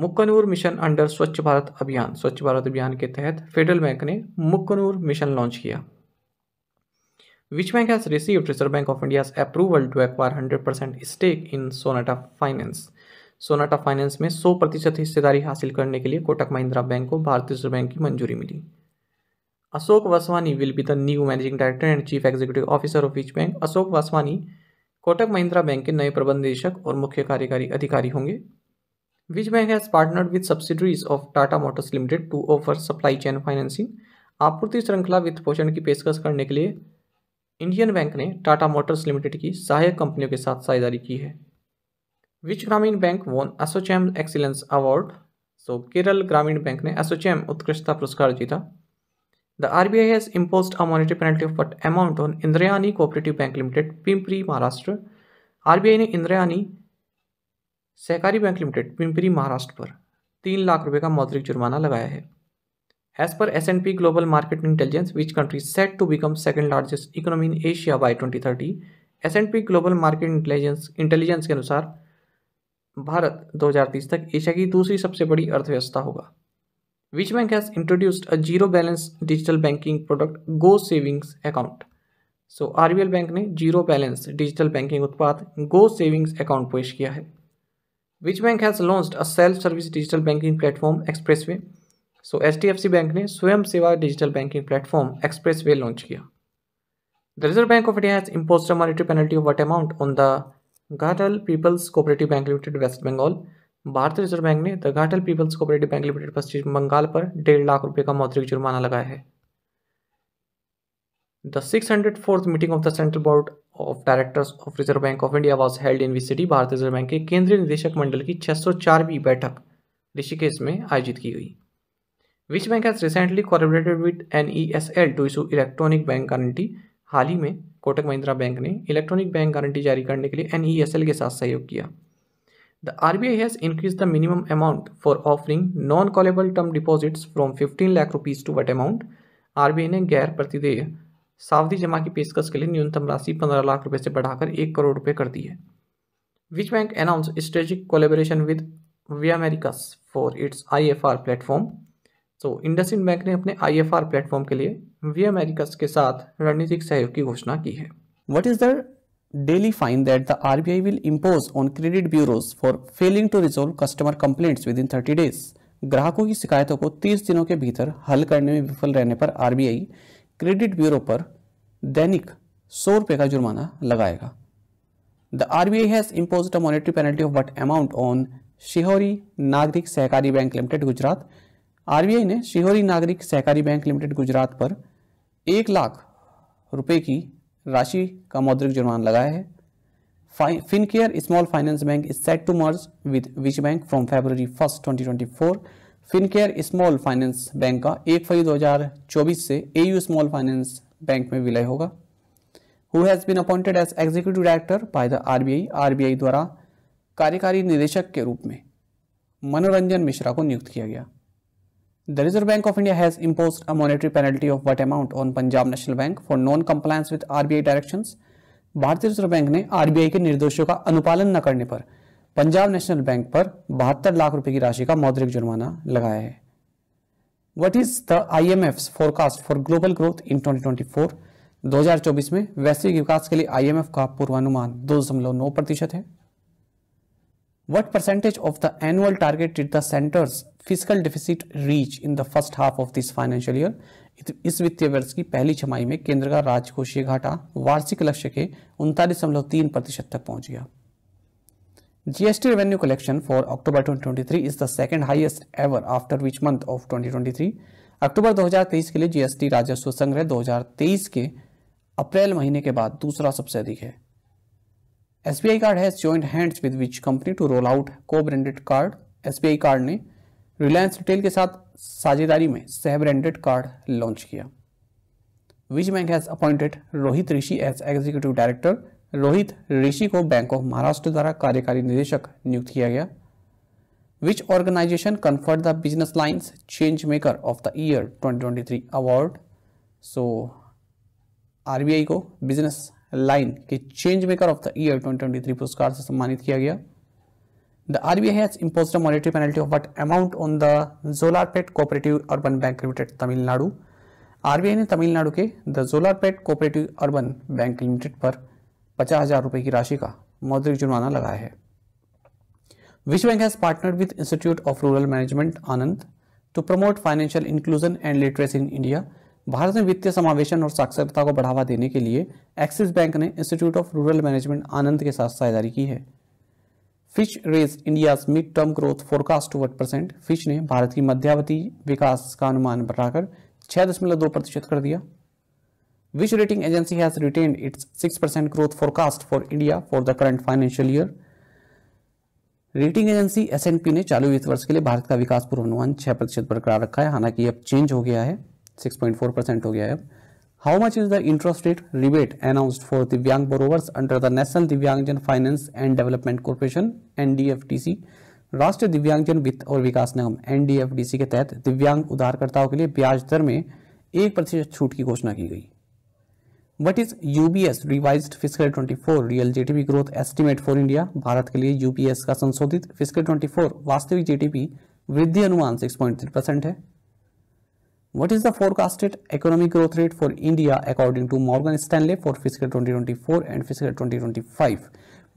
Mukkanur mission under Swachh Bharat अभियान स्वच्छ भारत अभियान के तहत फेडरल बैंक ने मुक्कनूर मिशन लॉन्च किया विश्व bank has receive reserve bank of India approval to acquire hundred percent stake in Sonata finance Sonata finance में 100 प्रतिशत हिस्सेदारी हासिल करने के लिए कोटक महिंद्रा बैंक को भारतीय रिजर्व बैंक की मंजूरी मिली Ashok Vaswani will be the new managing director and chief executive officer of each bank. Ashok Vaswani Kotak Mahindra bank के नए प्रबंध निदेशक और मुख्य कार्यकारी अधिकारी होंगे which bank has partnered with subsidiaries of Tata motors limited to offer supply chain financing आपूर्ति श्रृंखला वित्त पोषण की पेशकश करने के लिए इंडियन बैंक ने टाटा मोटर्स लिमिटेड की सहायक कंपनियों के साथ साझेदारी की है which Gramin bank won ASSOCHAM excellence award so Kerala Gramin bank ने एसोचैम उत्कृष्टता पुरस्कार जीता The RBI has imposed a monetary penalty of what amount on Indrayani Cooperative Bank Limited, Pimpri, Maharashtra. RBI ने इंद्रयानी सहकारी बैंक लिमिटेड पिंपरी महाराष्ट्र पर तीन लाख रुपए का मौद्रिक जुर्माना लगाया है as per S and P global market intelligence which country set to become second largest economy in Asia by twenty thirty S N P global market intelligence intelligence के अनुसार भारत दो हजार तीस तक एशिया की दूसरी सबसे बड़ी अर्थव्यवस्था होगा Which bank has introduced a zero balance digital banking product Go Savings account? So R bank ने जीरो बैलेंस डिजिटल बैंकिंग उत्पाद गो सेविंग्स अकाउंट पेश किया है which bank has launched a self service digital banking platform express way so H D F C bank ने स्वयं सेवा digital banking platform express way launch किया the reserve bank of India has imposed a monetary penalty of what amount on the Ghatal people's cooperative bank limited West Bengal भारतीय reserve bank ने the Ghatal people's cooperative bank limited Paschim Bengal पर डेढ़ लाख रुपए का मौद्रिक जुर्माना लगाया है the six hundred fourth meeting of the central board of directors of reserve bank of India was held in we city भारतीय रिजर्व बैंक के केंद्रीय निदेशक मंडल की छह सौ चारवीं बैठक ऋषिकेश में आयोजित की गई विश्व bank has recently collaborated with N E S L to issue electronic bank guarantee हाल ही में कोटक महिंद्रा बैंक ने इलेक्ट्रॉनिक बैंक गारंटी जारी करने के लिए एन ई एस एल के साथ सहयोग किया The RBI has increased the minimum amount for offering non-callable term deposits from 15 lakh rupees to what amount? RBI ने गैर प्रतिदेय सावधि जमा की पेशकश के लिए न्यूनतम राशि 15 लाख रुपए से बढ़ाकर 1 करोड़ रुपए कर दी है which bank announce strategic collaboration with V Americas for its I F R platform so IndusInd bank ने अपने आई एफ आर प्लेटफॉर्म के लिए वी अमेरिकस के साथ रणनीतिक सहयोग की घोषणा की है what is the daily fine that the RBI will impose on credit bureaus for failing to resolve customer complaints within 30 days. ग्राहकों की शिकायतों को 30 दिनों के भीतर हल करने में विफल रहने पर आरबीआई क्रेडिट ब्यूरो पर दैनिक सौ रुपये का जुर्माना लगाएगा the RBI has impose a monetary penalty of what amount on Shihori Nagarik Sahakari bank limited Gujarat RBI ने शिहोरी नागरिक सहकारी बैंक लिमिटेड गुजरात पर एक लाख रुपए की राशि का मौद्रिक जुर्माना लगाया है Fincare small finance bank is set to merge with which bank from February first 2024 twenty four Fincare small finance bank का एक फरवरी 2024 से एयू स्मॉल फाइनेंस बैंक में विलय होगा who has been appointed as executive director by the RBI RBI द्वारा कार्यकारी निदेशक के रूप में मनोरंजन मिश्रा को नियुक्त किया गया The Reserve Bank of India has imposed a monetary penalty of what amount on Punjab National Bank for non-compliance with RBI directions. भारतीय रिजर्व बैंक ने आरबीआई के निर्देशों का अनुपालन न करने पर पंजाब नेशनल बैंक पर बहत्तर लाख रुपए की राशि का मौद्रिक जुर्माना लगाया है what is the I M F forecast for global growth in 2024? 2024 में वैश्विक विकास के लिए आईएमएफ का पूर्वानुमान दो दशमलव नौ प्रतिशत है what percentage of the annual target it the centre's physical deficit reach in the first half of this financial year इस वित्तीय वर्ष की पहली छमाई में केंद्र का राजकोषीय घाटा वार्षिक लक्ष्य के उनतालीस दशमलव तीन प्रतिशत तक पहुंच गया GST revenue collection for October 2023 is the second highest ever after which month of 2023 अक्टूबर 2023 के लिए जीएसटी राजस्व संग्रह 2023 के अप्रैल महीने के बाद दूसरा सबसे अधिक है SBI card has joint hands with which company to roll out co branded card SBI card ने रिलायंस रिटेल के साथ साझेदारी में सह ब्रांडेड कार्ड लॉन्च किया which bank has appointed Rohit Rishi as executive director Rohit Rishi को बैंक ऑफ महाराष्ट्र द्वारा कार्यकारी निदेशक नियुक्त किया गया which organisation conferred the business lines change maker of the year 2023 award so I को बिजनेस लाइन के change maker of the year 2023 पुरस्कार से सम्मानित किया गया The RBI has imposed a monetary penalty of what amount on the Zolarpet Cooperative Urban Bank Limited, Tamil Nadu. RBI ने तमिलनाडु के the Jolarpet Cooperative Urban Bank Limited पर पचास हजार रुपए की राशि का मौद्रिक जुर्माना लगाया है विश्व bank has partnered with institute of rural management Anand to promote financial inclusion and literacy in India भारत में वित्तीय समावेशन और साक्षरता को बढ़ावा देने के लिए एक्सिस बैंक ने institute of rural management Anand के साथ साझेदारी की है Fitch raise India mid term growth forecast to what percent Fitch ने भारत की मध्यावधि विकास का अनुमान बढ़ाकर छह दशमलव दो प्रतिशत कर दिया which rating agency has retain its six percent growth forecast for India for the current financial year rating agency S N P ने चालू वित्त वर्ष के लिए भारत का विकास पूर्वानुमान छह प्रतिशत बरकरार रखा है हालांकि अब चेंज हो गया है सिक्स पॉइंट फोर परसेंट हो गया है अब How much is the interest rate rebate announced for Divyang borrowers under the National Divyangjan Finance and Development Corporation NDFDC? राष्ट्रीय दिव्यांगजन वित्त और विकास निगम एनडीएफडीसी के तहत दिव्यांग उधारकर्ताओं के लिए ब्याज दर में एक प्रतिशत छूट की घोषणा की गई what is UBS revise physical 24 real GDP growth estimate for India भारत के लिए यूपीएस का संशोधित फिजिकल 24 वास्तविक जीडीपी वृद्धि अनुमान 6.3 परसेंट है What is the forecasted economic growth rate for India according to Morgan Stanley for fiscal 2024 and fiscal 2025?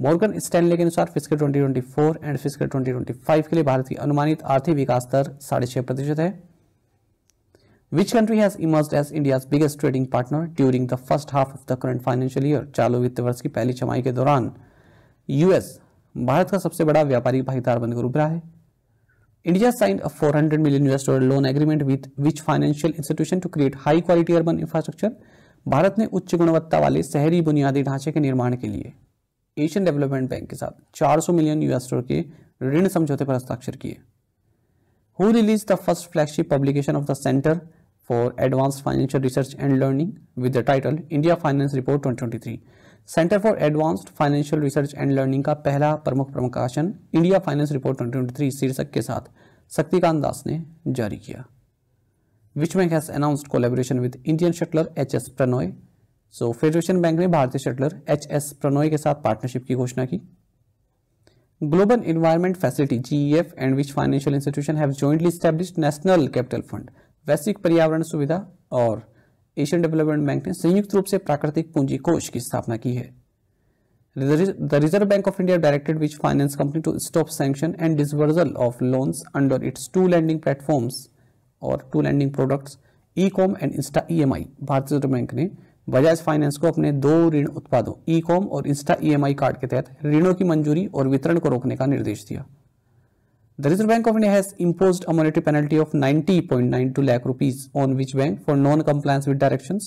Morgan Stanley के अनुसार फिस्कल 2024 एंड फिस्कल 2025 के लिए भारत की अनुमानित आर्थिक विकास दर साढ़े छः प्रतिशत है which country has emerge as India biggest trading partner during the first half of the current financial year चालू वित्त वर्ष की पहली छमाही के दौरान यूएस भारत का सबसे बड़ा व्यापारिक भागीदार बनकर उभरा है India signed a 400 million US dollar loan agreement with which financial institution to create high quality urban infrastructure? Bharat ने उच्च गुणवत्ता वाले शहरी बुनियादी ढांचे के निर्माण के लिए एशियन डेवलपमेंट बैंक के साथ 400 मिलियन यूएस डॉलर के ऋण समझौते पर हस्ताक्षर किए who release the first flagship publication of the centre for advance financial research and learning with the title India finance report 2023 centre for advanced financial research and learning का पहला प्रमुख प्रकाशन इंडिया फाइनेंस रिपोर्ट 2023 शीर्षक के साथ शक्तिकांत दास ने जारी किया which bank has announced collaboration with Indian shuttler H S Prannoy so federation bank ने भारतीय शटलर एच एस प्रनोय के साथ पार्टनरशिप की घोषणा की global environment facility GEF and which financial institution have jointly establish national capital fund वैश्विक पर्यावरण सुविधा और एशियन डेवलपमेंट बैंक ने संयुक्त रूप से प्राकृतिक पूंजी कोष की स्थापना की है the reserve bank of India directed which finance company to stop sanction and disbursal of loans under its two lending platforms और two lending products E com and Insta E M I भारतीय reserve bank ने Bajaj finance को अपने दो ऋण उत्पादों E com और Insta E M I card के तहत ऋणों की मंजूरी और वितरण को रोकने का निर्देश दिया The Reserve Bank of India has imposed a monetary penalty of 90.92 lakh rupees on which bank for non-compliance with directions.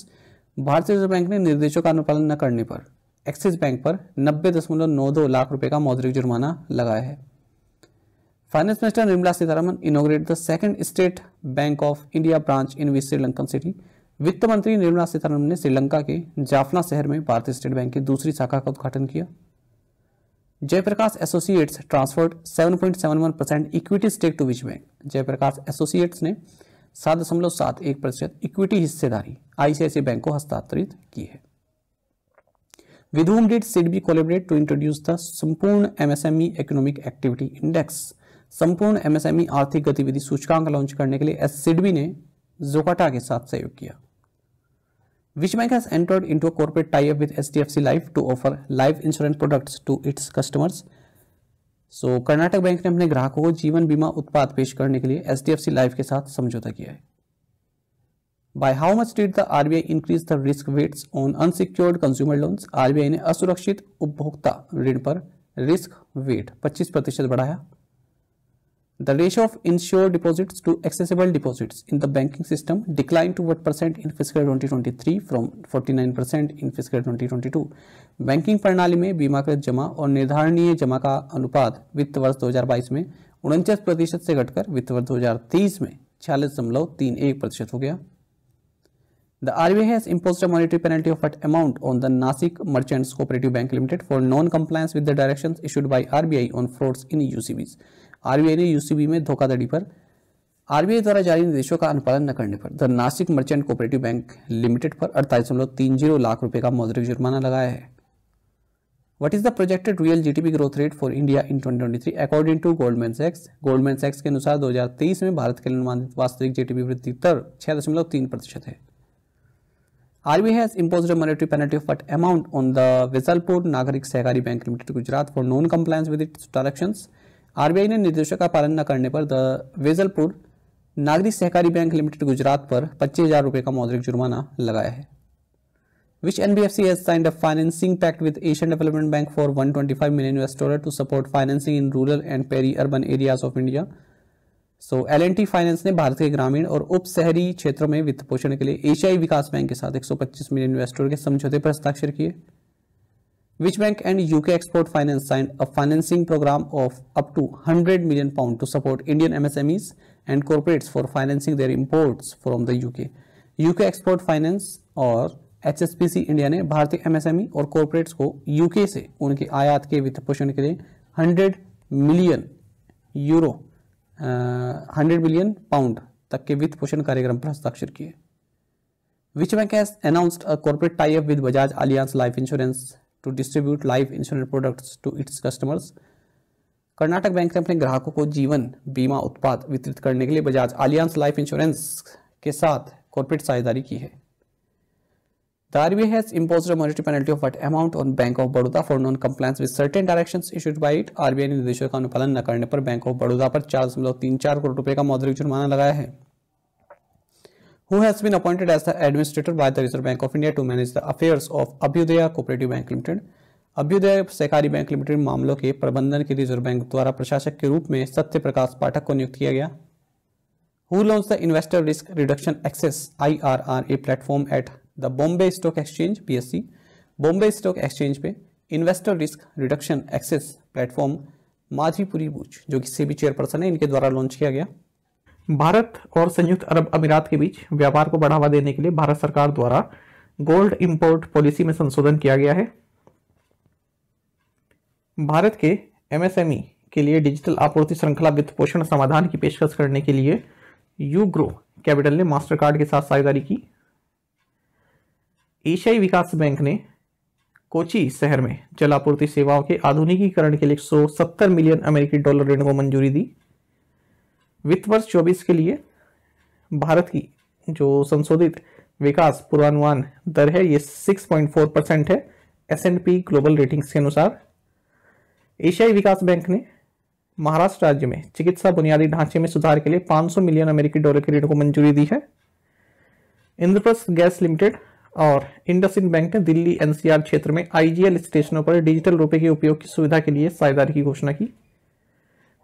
भारतीय रिजर्व बैंक ने निर्देशों का अनुपालन न करने पर एक्सिस बैंक पर नब्बे दशमलव नौ दो लाख रुपए का मौद्रिक जुर्माना लगाया है finance minister Nirmala Sitharaman inaugurate the second state bank of India branch in Sri Lankan city वित्त मंत्री निर्मला सीतारमन ने श्रीलंका के जाफना शहर में भारतीय स्टेट बैंक की दूसरी शाखा का उद्घाटन किया Jaiprakash associates transferred 7.71 percent equity stake to which bank Jaiprakash associates ने सात दशमलव सात एक प्रतिशत इक्विटी हिस्सेदारी आईसीआईसी बैंक को हस्तांतरित की है with whom did SIDBI collaborate to introduce the Sampoorna MSME economic activity index Sampoorna MSME आर्थिक गतिविधि सूचकांक लॉन्च करने के लिए एस सिडबी ने जोकाटा के साथ सहयोग किया which bank has entered into a corporate tie-up with HDFC Life to offer life insurance products to its customers. So so, Karnataka bank ने अपने ग्राहकों को जीवन बीमा उत्पाद पेश करने के लिए H D F C life के साथ समझौता किया है by how much did the RBI increase the risk weights on unsecured consumer loans RBI ने असुरक्षित उपभोक्ता ऋण पर रिस्क वेट 25 प्रतिशत बढ़ाया The ratio of insured deposits to accessible deposits in the banking system declined to what percent in fiscal 2023 from 49 percent in fiscal 2022? Banking प्रणाली में बीमाकृत जमा और निर्धारणीय जमा का अनुपात वित्त वर्ष दो हजार बाईस में उनचास प्रतिशत से घटकर वित्त वर्ष दो हजार 2023 में छियालीस दशमलव तीन एक प्रतिशत हो गया the R has impose a monetary penalty of at amount on the Nashik merchants cooperative bank limited for non compliance with the directions issued by R on frauds in U RBI ने यूसीबी में धोखाधड़ी पर RBI द्वारा जारी निर्देशों का अनुपालन न करने पर the Nashik merchant cooperative bank limited पर अड़तालीस दशमलव तीन जीरो लाख रुपए का मौद्रिक जुर्माना लगाया है what is the projected real GDP growth rate for India in 2023 according to Goldman सैक्स Goldman सैक्स के अनुसार 2023 में भारत के अनुमानित वास्तविक जीडीपी वृद्धि दर छह दशमलव तीन प्रतिशत है RBI has impose a monetary penalty of amount on the Vijalpur Nagarik Sahakari bank limited Gujarat for non compliance with its directions RBI ने निर्देशों का पालन न करने पर द वेजलपुर नागरिक सहकारी बैंक लिमिटेड गुजरात पर पच्चीस हजार रुपये का मौद्रिक जुर्माना लगाया है which N B F C has signed a financing pact with Asian development bank for one twenty five million US dollar to support financing in rural and peri urban areas of India so L N T finance ने भारत के ग्रामीण और उप शहरी क्षेत्रों में वित्त पोषण के लिए एशियाई विकास बैंक के साथ एक सौ पच्चीस मिलियन इन्वेस्टर के समझौते पर हस्ताक्षर किए which bank and UK Export Finance signed a financing program of up to 100 million pound to support Indian MSMEs and corporates for financing their imports from the UK. UK Export Finance or hsbc india ne भारतीय msme और corporates ko uk se unke ayat ke vitt पोषण ke liye 100 million euro uh, 100 million pound tak ke vitt पोषण karyakram पर हस्ताक्षर kiye which bank has announced a corporate tie up with bajaj Allianz life insurance to distribute life insurance products to its customers Karnataka bank ने अपने ग्राहकों को जीवन बीमा उत्पाद वितरित करने के लिए बजाज आलियांस लाइफ इंश्योरेंस के साथ कॉर्पोरेट साझेदारी की है The RBI has imposed a monetary penalty of what amount on Bank of Baroda for non-compliance with certain directions issued by it. RBI ने निर्देशों का अनुपालन न करने पर बैंक ऑफ बड़ौदा पर चार दशमलव तीन चार करोड़ रुपये का मौद्रिक जुर्माना लगाया है who has been appointed as the administrator by the Reserve Bank of India to manage the affairs of Abhyudaya Cooperative Bank Limited. Abhyuday सहकारी बैंक लिमिटेड मामलों के प्रबंधन के रिजर्व बैंक द्वारा प्रशासक के रूप में सत्य प्रकाश पाठक को नियुक्त किया गया who launch the investor risk reduction access I R R A platform at the Bombay stock exchange B S C Bombay stock exchange पे investor risk reduction access platform माझीपुरी बुच जो कि सेबी चेयरपर्सन है इनके द्वारा लॉन्च किया गया भारत और संयुक्त अरब अमीरात के बीच व्यापार को बढ़ावा देने के लिए भारत सरकार द्वारा गोल्ड इंपोर्ट पॉलिसी में संशोधन किया गया है भारत के एमएसएमई के लिए डिजिटल आपूर्ति श्रृंखला वित्त पोषण समाधान की पेशकश करने के लिए यू ग्रो कैपिटल ने मास्टर कार्ड के साथ साझेदारी की एशियाई विकास बैंक ने कोची शहर में जल आपूर्ति सेवाओं के आधुनिकीकरण के लिए 170 मिलियन अमेरिकी डॉलर ऋण को मंजूरी दी वित्त वर्ष चौबीस के लिए भारत की जो संशोधित विकास पूर्वानुमान दर है ये 6.4 परसेंट है S and P Global ratings के अनुसार एशियाई विकास बैंक ने महाराष्ट्र राज्य में चिकित्सा बुनियादी ढांचे में सुधार के लिए 500 मिलियन अमेरिकी डॉलर के ऋण को मंजूरी दी है इंद्रप्रस्थ गैस लिमिटेड और इंडसिंड बैंक ने दिल्ली एनसीआर क्षेत्र में आईजीएल स्टेशनों पर डिजिटल रूपये के उपयोग की सुविधा के लिए साझेदारी की घोषणा की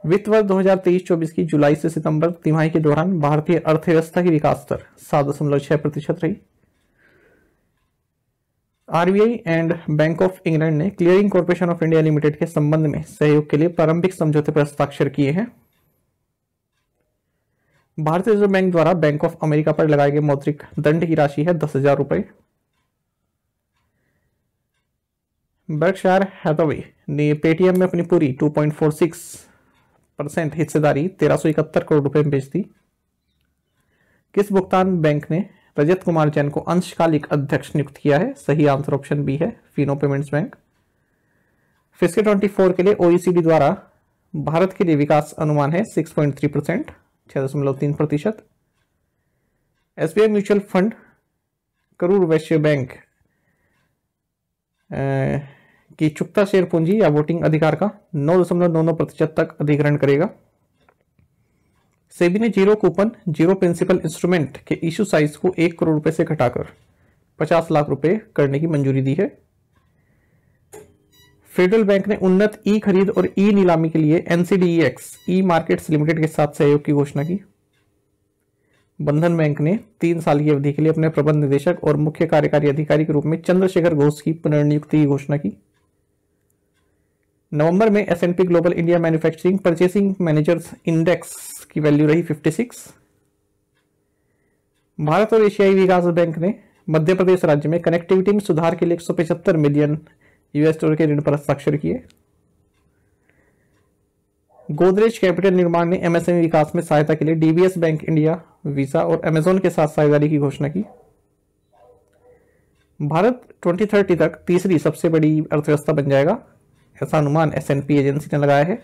वित्त वर्ष 2023-24 की जुलाई से सितंबर तिमाही के दौरान भारतीय अर्थव्यवस्था की विकास दर सात दशमलव छह प्रतिशत रही RBI and Bank of England ने Clearing Corporation of India Limited के संबंध में सहयोग के लिए प्रारंभिक समझौते पर हस्ताक्षर किए हैं भारतीय रिजर्व बैंक द्वारा बैंक ऑफ अमेरिका पर लगाए गए मौद्रिक दंड की राशि है दस हजार रुपए बर्कशायर हैथवे ने पेटीएम में अपनी पूरी सिक्स परसेंट हिस्सेदारी तेरह सौ इकहत्तर करोड़ रुपए में बेच दी किस भुगतान बैंक ने रजत कुमार जैन को अंशकालिक अध्यक्ष नियुक्त किया है सही आंसर ऑप्शन बी है फिनो पेमेंट्स बैंक फिस्के 24 के लिए ओईसीडी द्वारा भारत के लिए विकास अनुमान है 6.3 परसेंट छह दशमलव तीन प्रतिशत एस म्यूचुअल फंड करूर वैश्य बैंक कि चुकता शेयर पूंजी या वोटिंग अधिकार का नौ दशमलव नौ नौ प्रतिशत तक अधिग्रहण करेगा सेबी ने zero coupon zero principal instrument के इश्यू साइज को एक करोड़ रुपए से घटाकर पचास लाख रुपए करने की मंजूरी दी है फेडरल बैंक ने उन्नत ई खरीद और ई नीलामी के लिए एनसीडीएक्स ई मार्केट्स लिमिटेड के साथ सहयोग की घोषणा की बंधन बैंक ने तीन साल की अवधि के लिए अपने प्रबंध निदेशक और मुख्य कार्यकारी अधिकारी के रूप में चंद्रशेखर घोष की पुनर्नियुक्ति की घोषणा की नवंबर में S Global India manufacturing purchasing managers index की वैल्यू रही 56 भारत और एशियाई विकास बैंक ने मध्य प्रदेश राज्य में कनेक्टिविटी में सुधार के लिए एक मिलियन यूएस डॉलर के ऋण पर हस्ताक्षर किए गोदरेज कैपिटल निर्माण ने एमएसएमई e विकास में सहायता के लिए डीबीएस बैंक इंडिया वीसा और अमेजोन के साथ साझेदारी की घोषणा की भारत 2030 तक तीसरी सबसे बड़ी अर्थव्यवस्था बन जाएगा ऐसा अनुमान एस एजेंसी ने लगाया है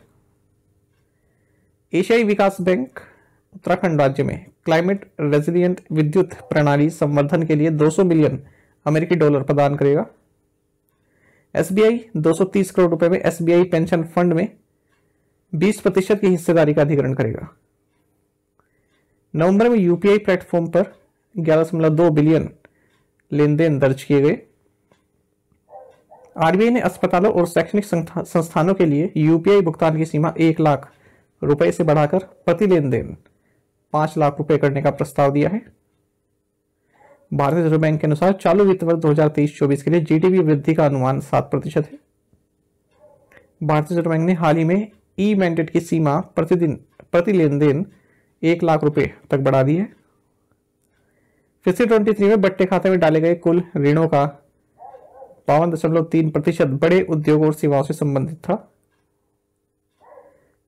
एशियाई विकास बैंक उत्तराखंड राज्य में क्लाइमेट रेजिलियंट विद्युत प्रणाली संवर्धन के लिए 200 मिलियन अमेरिकी डॉलर प्रदान करेगा एसबीआई 230 करोड़ रुपए में एसबीआई पेंशन फंड में 20 प्रतिशत की हिस्सेदारी का अधिग्रहण करेगा नवंबर में यूपीआई प्लेटफॉर्म पर 11.2 बिलियन लेन देन दर्ज किए गए आरबीआई ने अस्पतालों और शैक्षणिक संस्थानों के लिए यूपीआई भुगतान की सीमा एक लाख रुपए से बढ़ाकर प्रति लेन देन पांच लाख रुपए करने का प्रस्ताव दिया है भारतीय रिजर्व बैंक के अनुसार चालू वित्त वर्ष दो हजार के लिए जीडीपी वृद्धि का अनुमान सात प्रतिशत है भारतीय रिजर्व बैंक ने हाल ही में ई मैंडेट की सीमा प्रतिदिन प्रति लेन देन एक लाख रुपए तक बढ़ा दी है फिफ्टी ट्वेंटी थ्री में बट्टे खाते में डाले गए कुल ऋणों का बावन दशमलव तीन प्रतिशत बड़े उद्योगों और सेवाओं से संबंधित था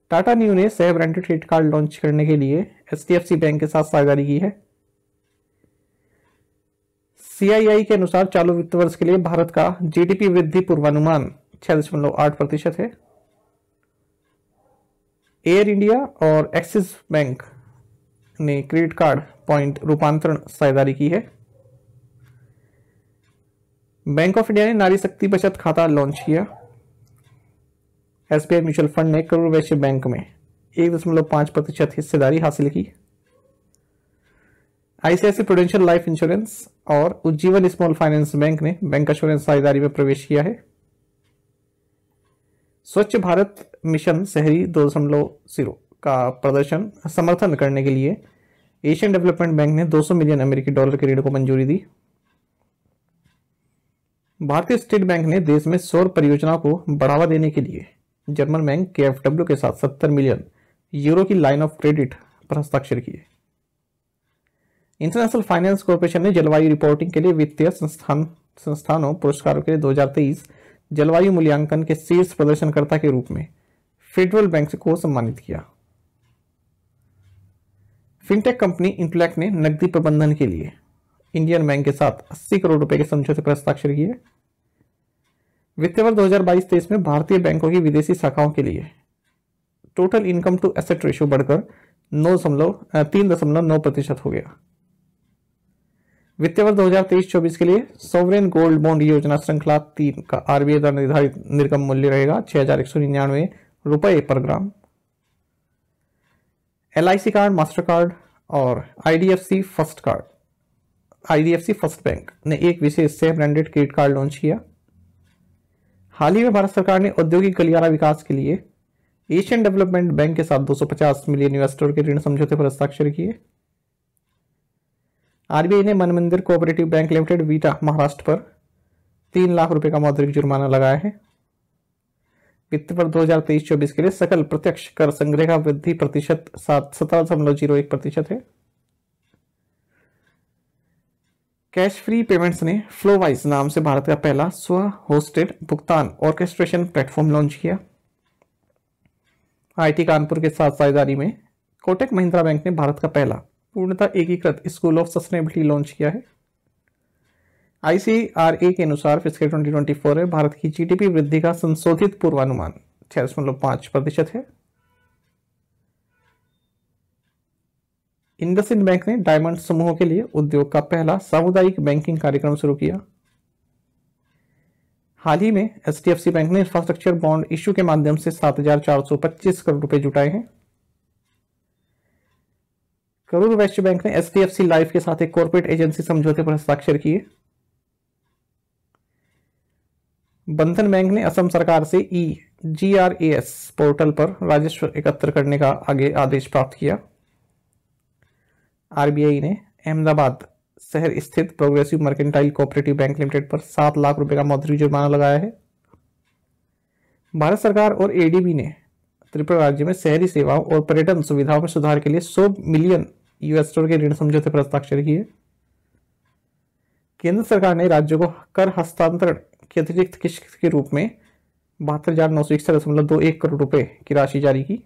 टाटा न्यू ने सह ब्रांडेड क्रेडिट कार्ड लॉन्च करने के लिए एच बैंक के साथ साझेदारी की है सीआईआई के अनुसार चालू वित्त वर्ष के लिए भारत का जीडीपी वृद्धि पूर्वानुमान छह दशमलव आठ प्रतिशत है एयर इंडिया और एक्सिस बैंक ने क्रेडिट कार्ड पॉइंट रूपांतरण साझेदारी की है बैंक ऑफ इंडिया ने नारी शक्ति बचत खाता लॉन्च किया एस म्यूचुअल फंड ने करोड़ वैश्य बैंक में एक दशमलव पांच प्रतिशत हिस्सेदारी हासिल की आईसीआईसी प्रोडेंशियल लाइफ इंश्योरेंस और उज्जीवन स्मॉल फाइनेंस बैंक ने बैंक इंश्योरेंस साझेदारी में प्रवेश किया है स्वच्छ भारत मिशन शहरी दो दशमलव जीरो का प्रदर्शन समर्थन करने के लिए एशियन डेवलपमेंट बैंक ने 200 मिलियन अमेरिकी डॉलर के ऋण को मंजूरी दी भारतीय स्टेट बैंक ने देश में सौर परियोजनाओं को बढ़ावा देने के लिए जर्मन बैंक के के साथ 70 मिलियन यूरो की लाइन ऑफ क्रेडिट पर हस्ताक्षर किए इंटरनेशनल फाइनेंस कॉरपोरेशन ने जलवायु रिपोर्टिंग के लिए वित्तीय संस्थान संस्थानों पुरस्कारों के लिए 2023 जलवायु मूल्यांकन के शीर्ष प्रदर्शनकर्ता के रूप में फेडरल बैंक को सम्मानित किया फिनटेक कंपनी इंटलेक्ट ने नकदी प्रबंधन के लिए इंडियन बैंक के साथ 80 करोड़ रुपए के समझौते पर हस्ताक्षर किए वित्तीय वर्ष 2022-23 में भारतीय बैंकों की विदेशी शाखाओं के लिए total income to asset ratio बढ़कर नौ दशमलव तीन दशमलव नौ प्रतिशत हो गया वित्तीय वर्ष 2023-24 के लिए सोवरेन गोल्ड बॉन्ड योजना श्रृंखला तीन का आरबीआई द्वारा निर्धारित निर्गम मूल्य रहेगा छह हजार एक सौ निन्यानवे रुपये पर gram L card Mastercard और IDFC First card IDFC first Bank ने एक विशेष से ब्रांडेड क्रेडिट कार्ड लॉन्च किया हाल ही में भारत सरकार ने औद्योगिक गलियारा विकास के लिए एशियन डेवलपमेंट बैंक के साथ 250 मिलियन इन्वेस्टर के ऋण समझौते पर हस्ताक्षर किए आरबीआई ने Man Mandir cooperative bank limited Vita Maharashtra पर तीन लाख रुपए का मौद्रिक जुर्माना लगाया है वित्त पर 2023-24 के लिए सकल प्रत्यक्ष कर संग्रह का वृद्धि प्रतिशत सात सत्रह दशमलव जीरो एक प्रतिशत है कैश फ्री पेमेंट्स ने फ्लोवाइज नाम से भारत का पहला स्व होस्टेड भुगतान ऑर्केस्ट्रेशन प्लेटफॉर्म लॉन्च किया आईटी कानपुर के साथ साझेदारी में कोटक महिंद्रा बैंक ने भारत का पहला पूर्णता एकीकृत स्कूल ऑफ सस्टेनेबिलिटी लॉन्च किया है आईसीआरए के अनुसार फिस्कल 2024 में भारत की जीडीपी वृद्धि का संशोधित पूर्वानुमान छियालीस प्रतिशत है इंडसइंड बैंक ने डायमंड समूहों के लिए उद्योग का पहला सामुदायिक बैंकिंग कार्यक्रम शुरू किया हाल ही में एच बैंक ने इंफ्रास्ट्रक्चर बॉन्ड इश्यू के माध्यम से 7,425 करोड़ रुपए जुटाए हैं करूर वैश्य बैंक ने एच लाइफ के साथ एक कॉरपोरेट एजेंसी समझौते पर हस्ताक्षर किए बंधन बैंक ने असम सरकार से E G R A S portal पर राजस्व एकत्र करने का आगे आदेश प्राप्त किया आरबीआई ने अहमदाबाद शहर स्थित Progressive Mercantile Cooperative bank limited पर सात लाख रुपए का मौद्रिक जुर्माना लगाया है भारत सरकार और एडीबी ने त्रिपुरा राज्य में शहरी सेवाओं और पर्यटन सुविधाओं में सुधार के लिए 100 मिलियन यूएस डॉलर के ऋण समझौते पर हस्ताक्षर किए केंद्र सरकार ने राज्यों को कर हस्तांतरण के अतिरिक्त किश्त के रूप में बहत्तर हजार नौ सौ इकसठ दशमलव दो एक करोड़ रुपए की राशि जारी की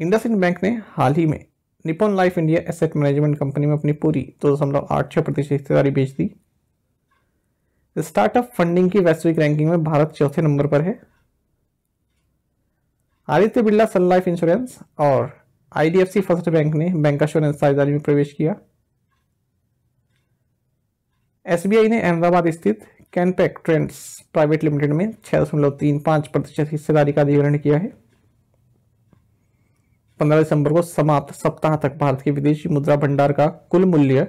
इंड बैंक ने हाल ही में Nippon Life India Asset Management Company में अपनी पूरी दो दशमलव आठ छः प्रतिशत हिस्सेदारी बेच दी स्टार्टअप फंडिंग की वैश्विक रैंकिंग में भारत चौथे नंबर पर है Aditya Birla Sun Life Insurance और आईडीएफसी फर्स्ट बैंक ने बैंक एश्योरेंस साझेदारी में प्रवेश किया एसबीआई ने अहमदाबाद स्थित कैनपैक ट्रेंड्स प्राइवेट लिमिटेड में छह दशमलव तीन पांच प्रतिशत हिस्सेदारी का अधिग्रहण किया है 15 दिसंबर को समाप्त सप्ताह तक भारत के विदेशी मुद्रा भंडार का कुल मूल्य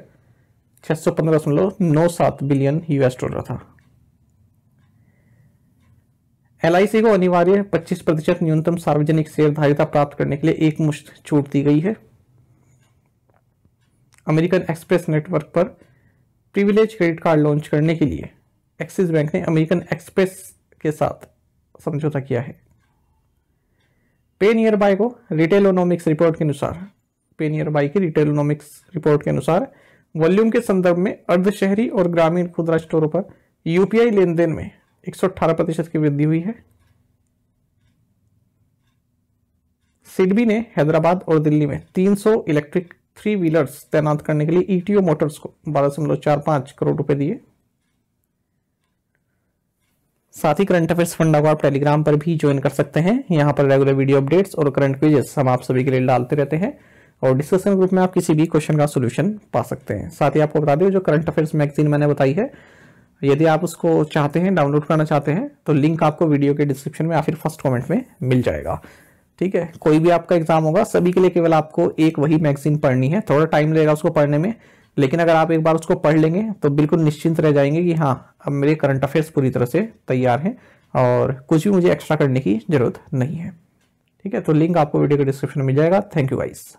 छह सौ पंद्रह दशमलव नौ सात बिलियन यूएस डॉलर था एल को अनिवार्य 25 प्रतिशत न्यूनतम सार्वजनिक शेयरधारिता प्राप्त करने के लिए एक मुश्त छूट दी गई है अमेरिकन एक्सप्रेस नेटवर्क पर प्रिविलेज क्रेडिट कार्ड लॉन्च करने के लिए एक्सिस बैंक ने अमेरिकन एक्सप्रेस के साथ समझौता किया है पे नियर बाय को रिटेल इकोनॉमिक्स रिपोर्ट के अनुसार पे नियर बाय की रिटेल इकोनॉमिक्स रिपोर्ट के अनुसार वॉल्यूम के संदर्भ में अर्ध शहरी और ग्रामीण खुदरा स्टोरों पर यूपीआई लेन देन में एक प्रतिशत की वृद्धि हुई है सिडबी ने हैदराबाद और दिल्ली में 300 इलेक्ट्रिक थ्री व्हीलर्स तैनात करने के लिए ईटीओ e मोटर्स को बारह करोड़ रुपए दिए साथ ही करंट अफेयर्स फंडा को आप टेलीग्राम पर भी ज्वाइन कर सकते हैं यहाँ पर रेगुलर वीडियो अपडेट्स और करंट पेजेस हम आप सभी के लिए डालते रहते हैं और डिस्कशन ग्रुप में आप किसी भी क्वेश्चन का सोल्यूशन पा सकते हैं साथ ही आपको बता दें जो करंट अफेयर्स मैगजीन मैंने बताई है यदि आप उसको चाहते हैं डाउनलोड करना चाहते हैं तो लिंक आपको वीडियो के डिस्क्रिप्शन में या फिर फर्स्ट कॉमेंट में मिल जाएगा ठीक है कोई भी आपका एग्जाम होगा सभी के लिए केवल आपको एक वही मैगजीन पढ़नी है थोड़ा टाइम लगेगा उसको पढ़ने में लेकिन अगर आप एक बार उसको पढ़ लेंगे तो बिल्कुल निश्चिंत रह जाएंगे कि हाँ अब मेरे करंट अफेयर्स पूरी तरह से तैयार हैं और कुछ भी मुझे एक्स्ट्रा करने की ज़रूरत नहीं है ठीक है तो लिंक आपको वीडियो के डिस्क्रिप्शन में मिल जाएगा थैंक यू गाइस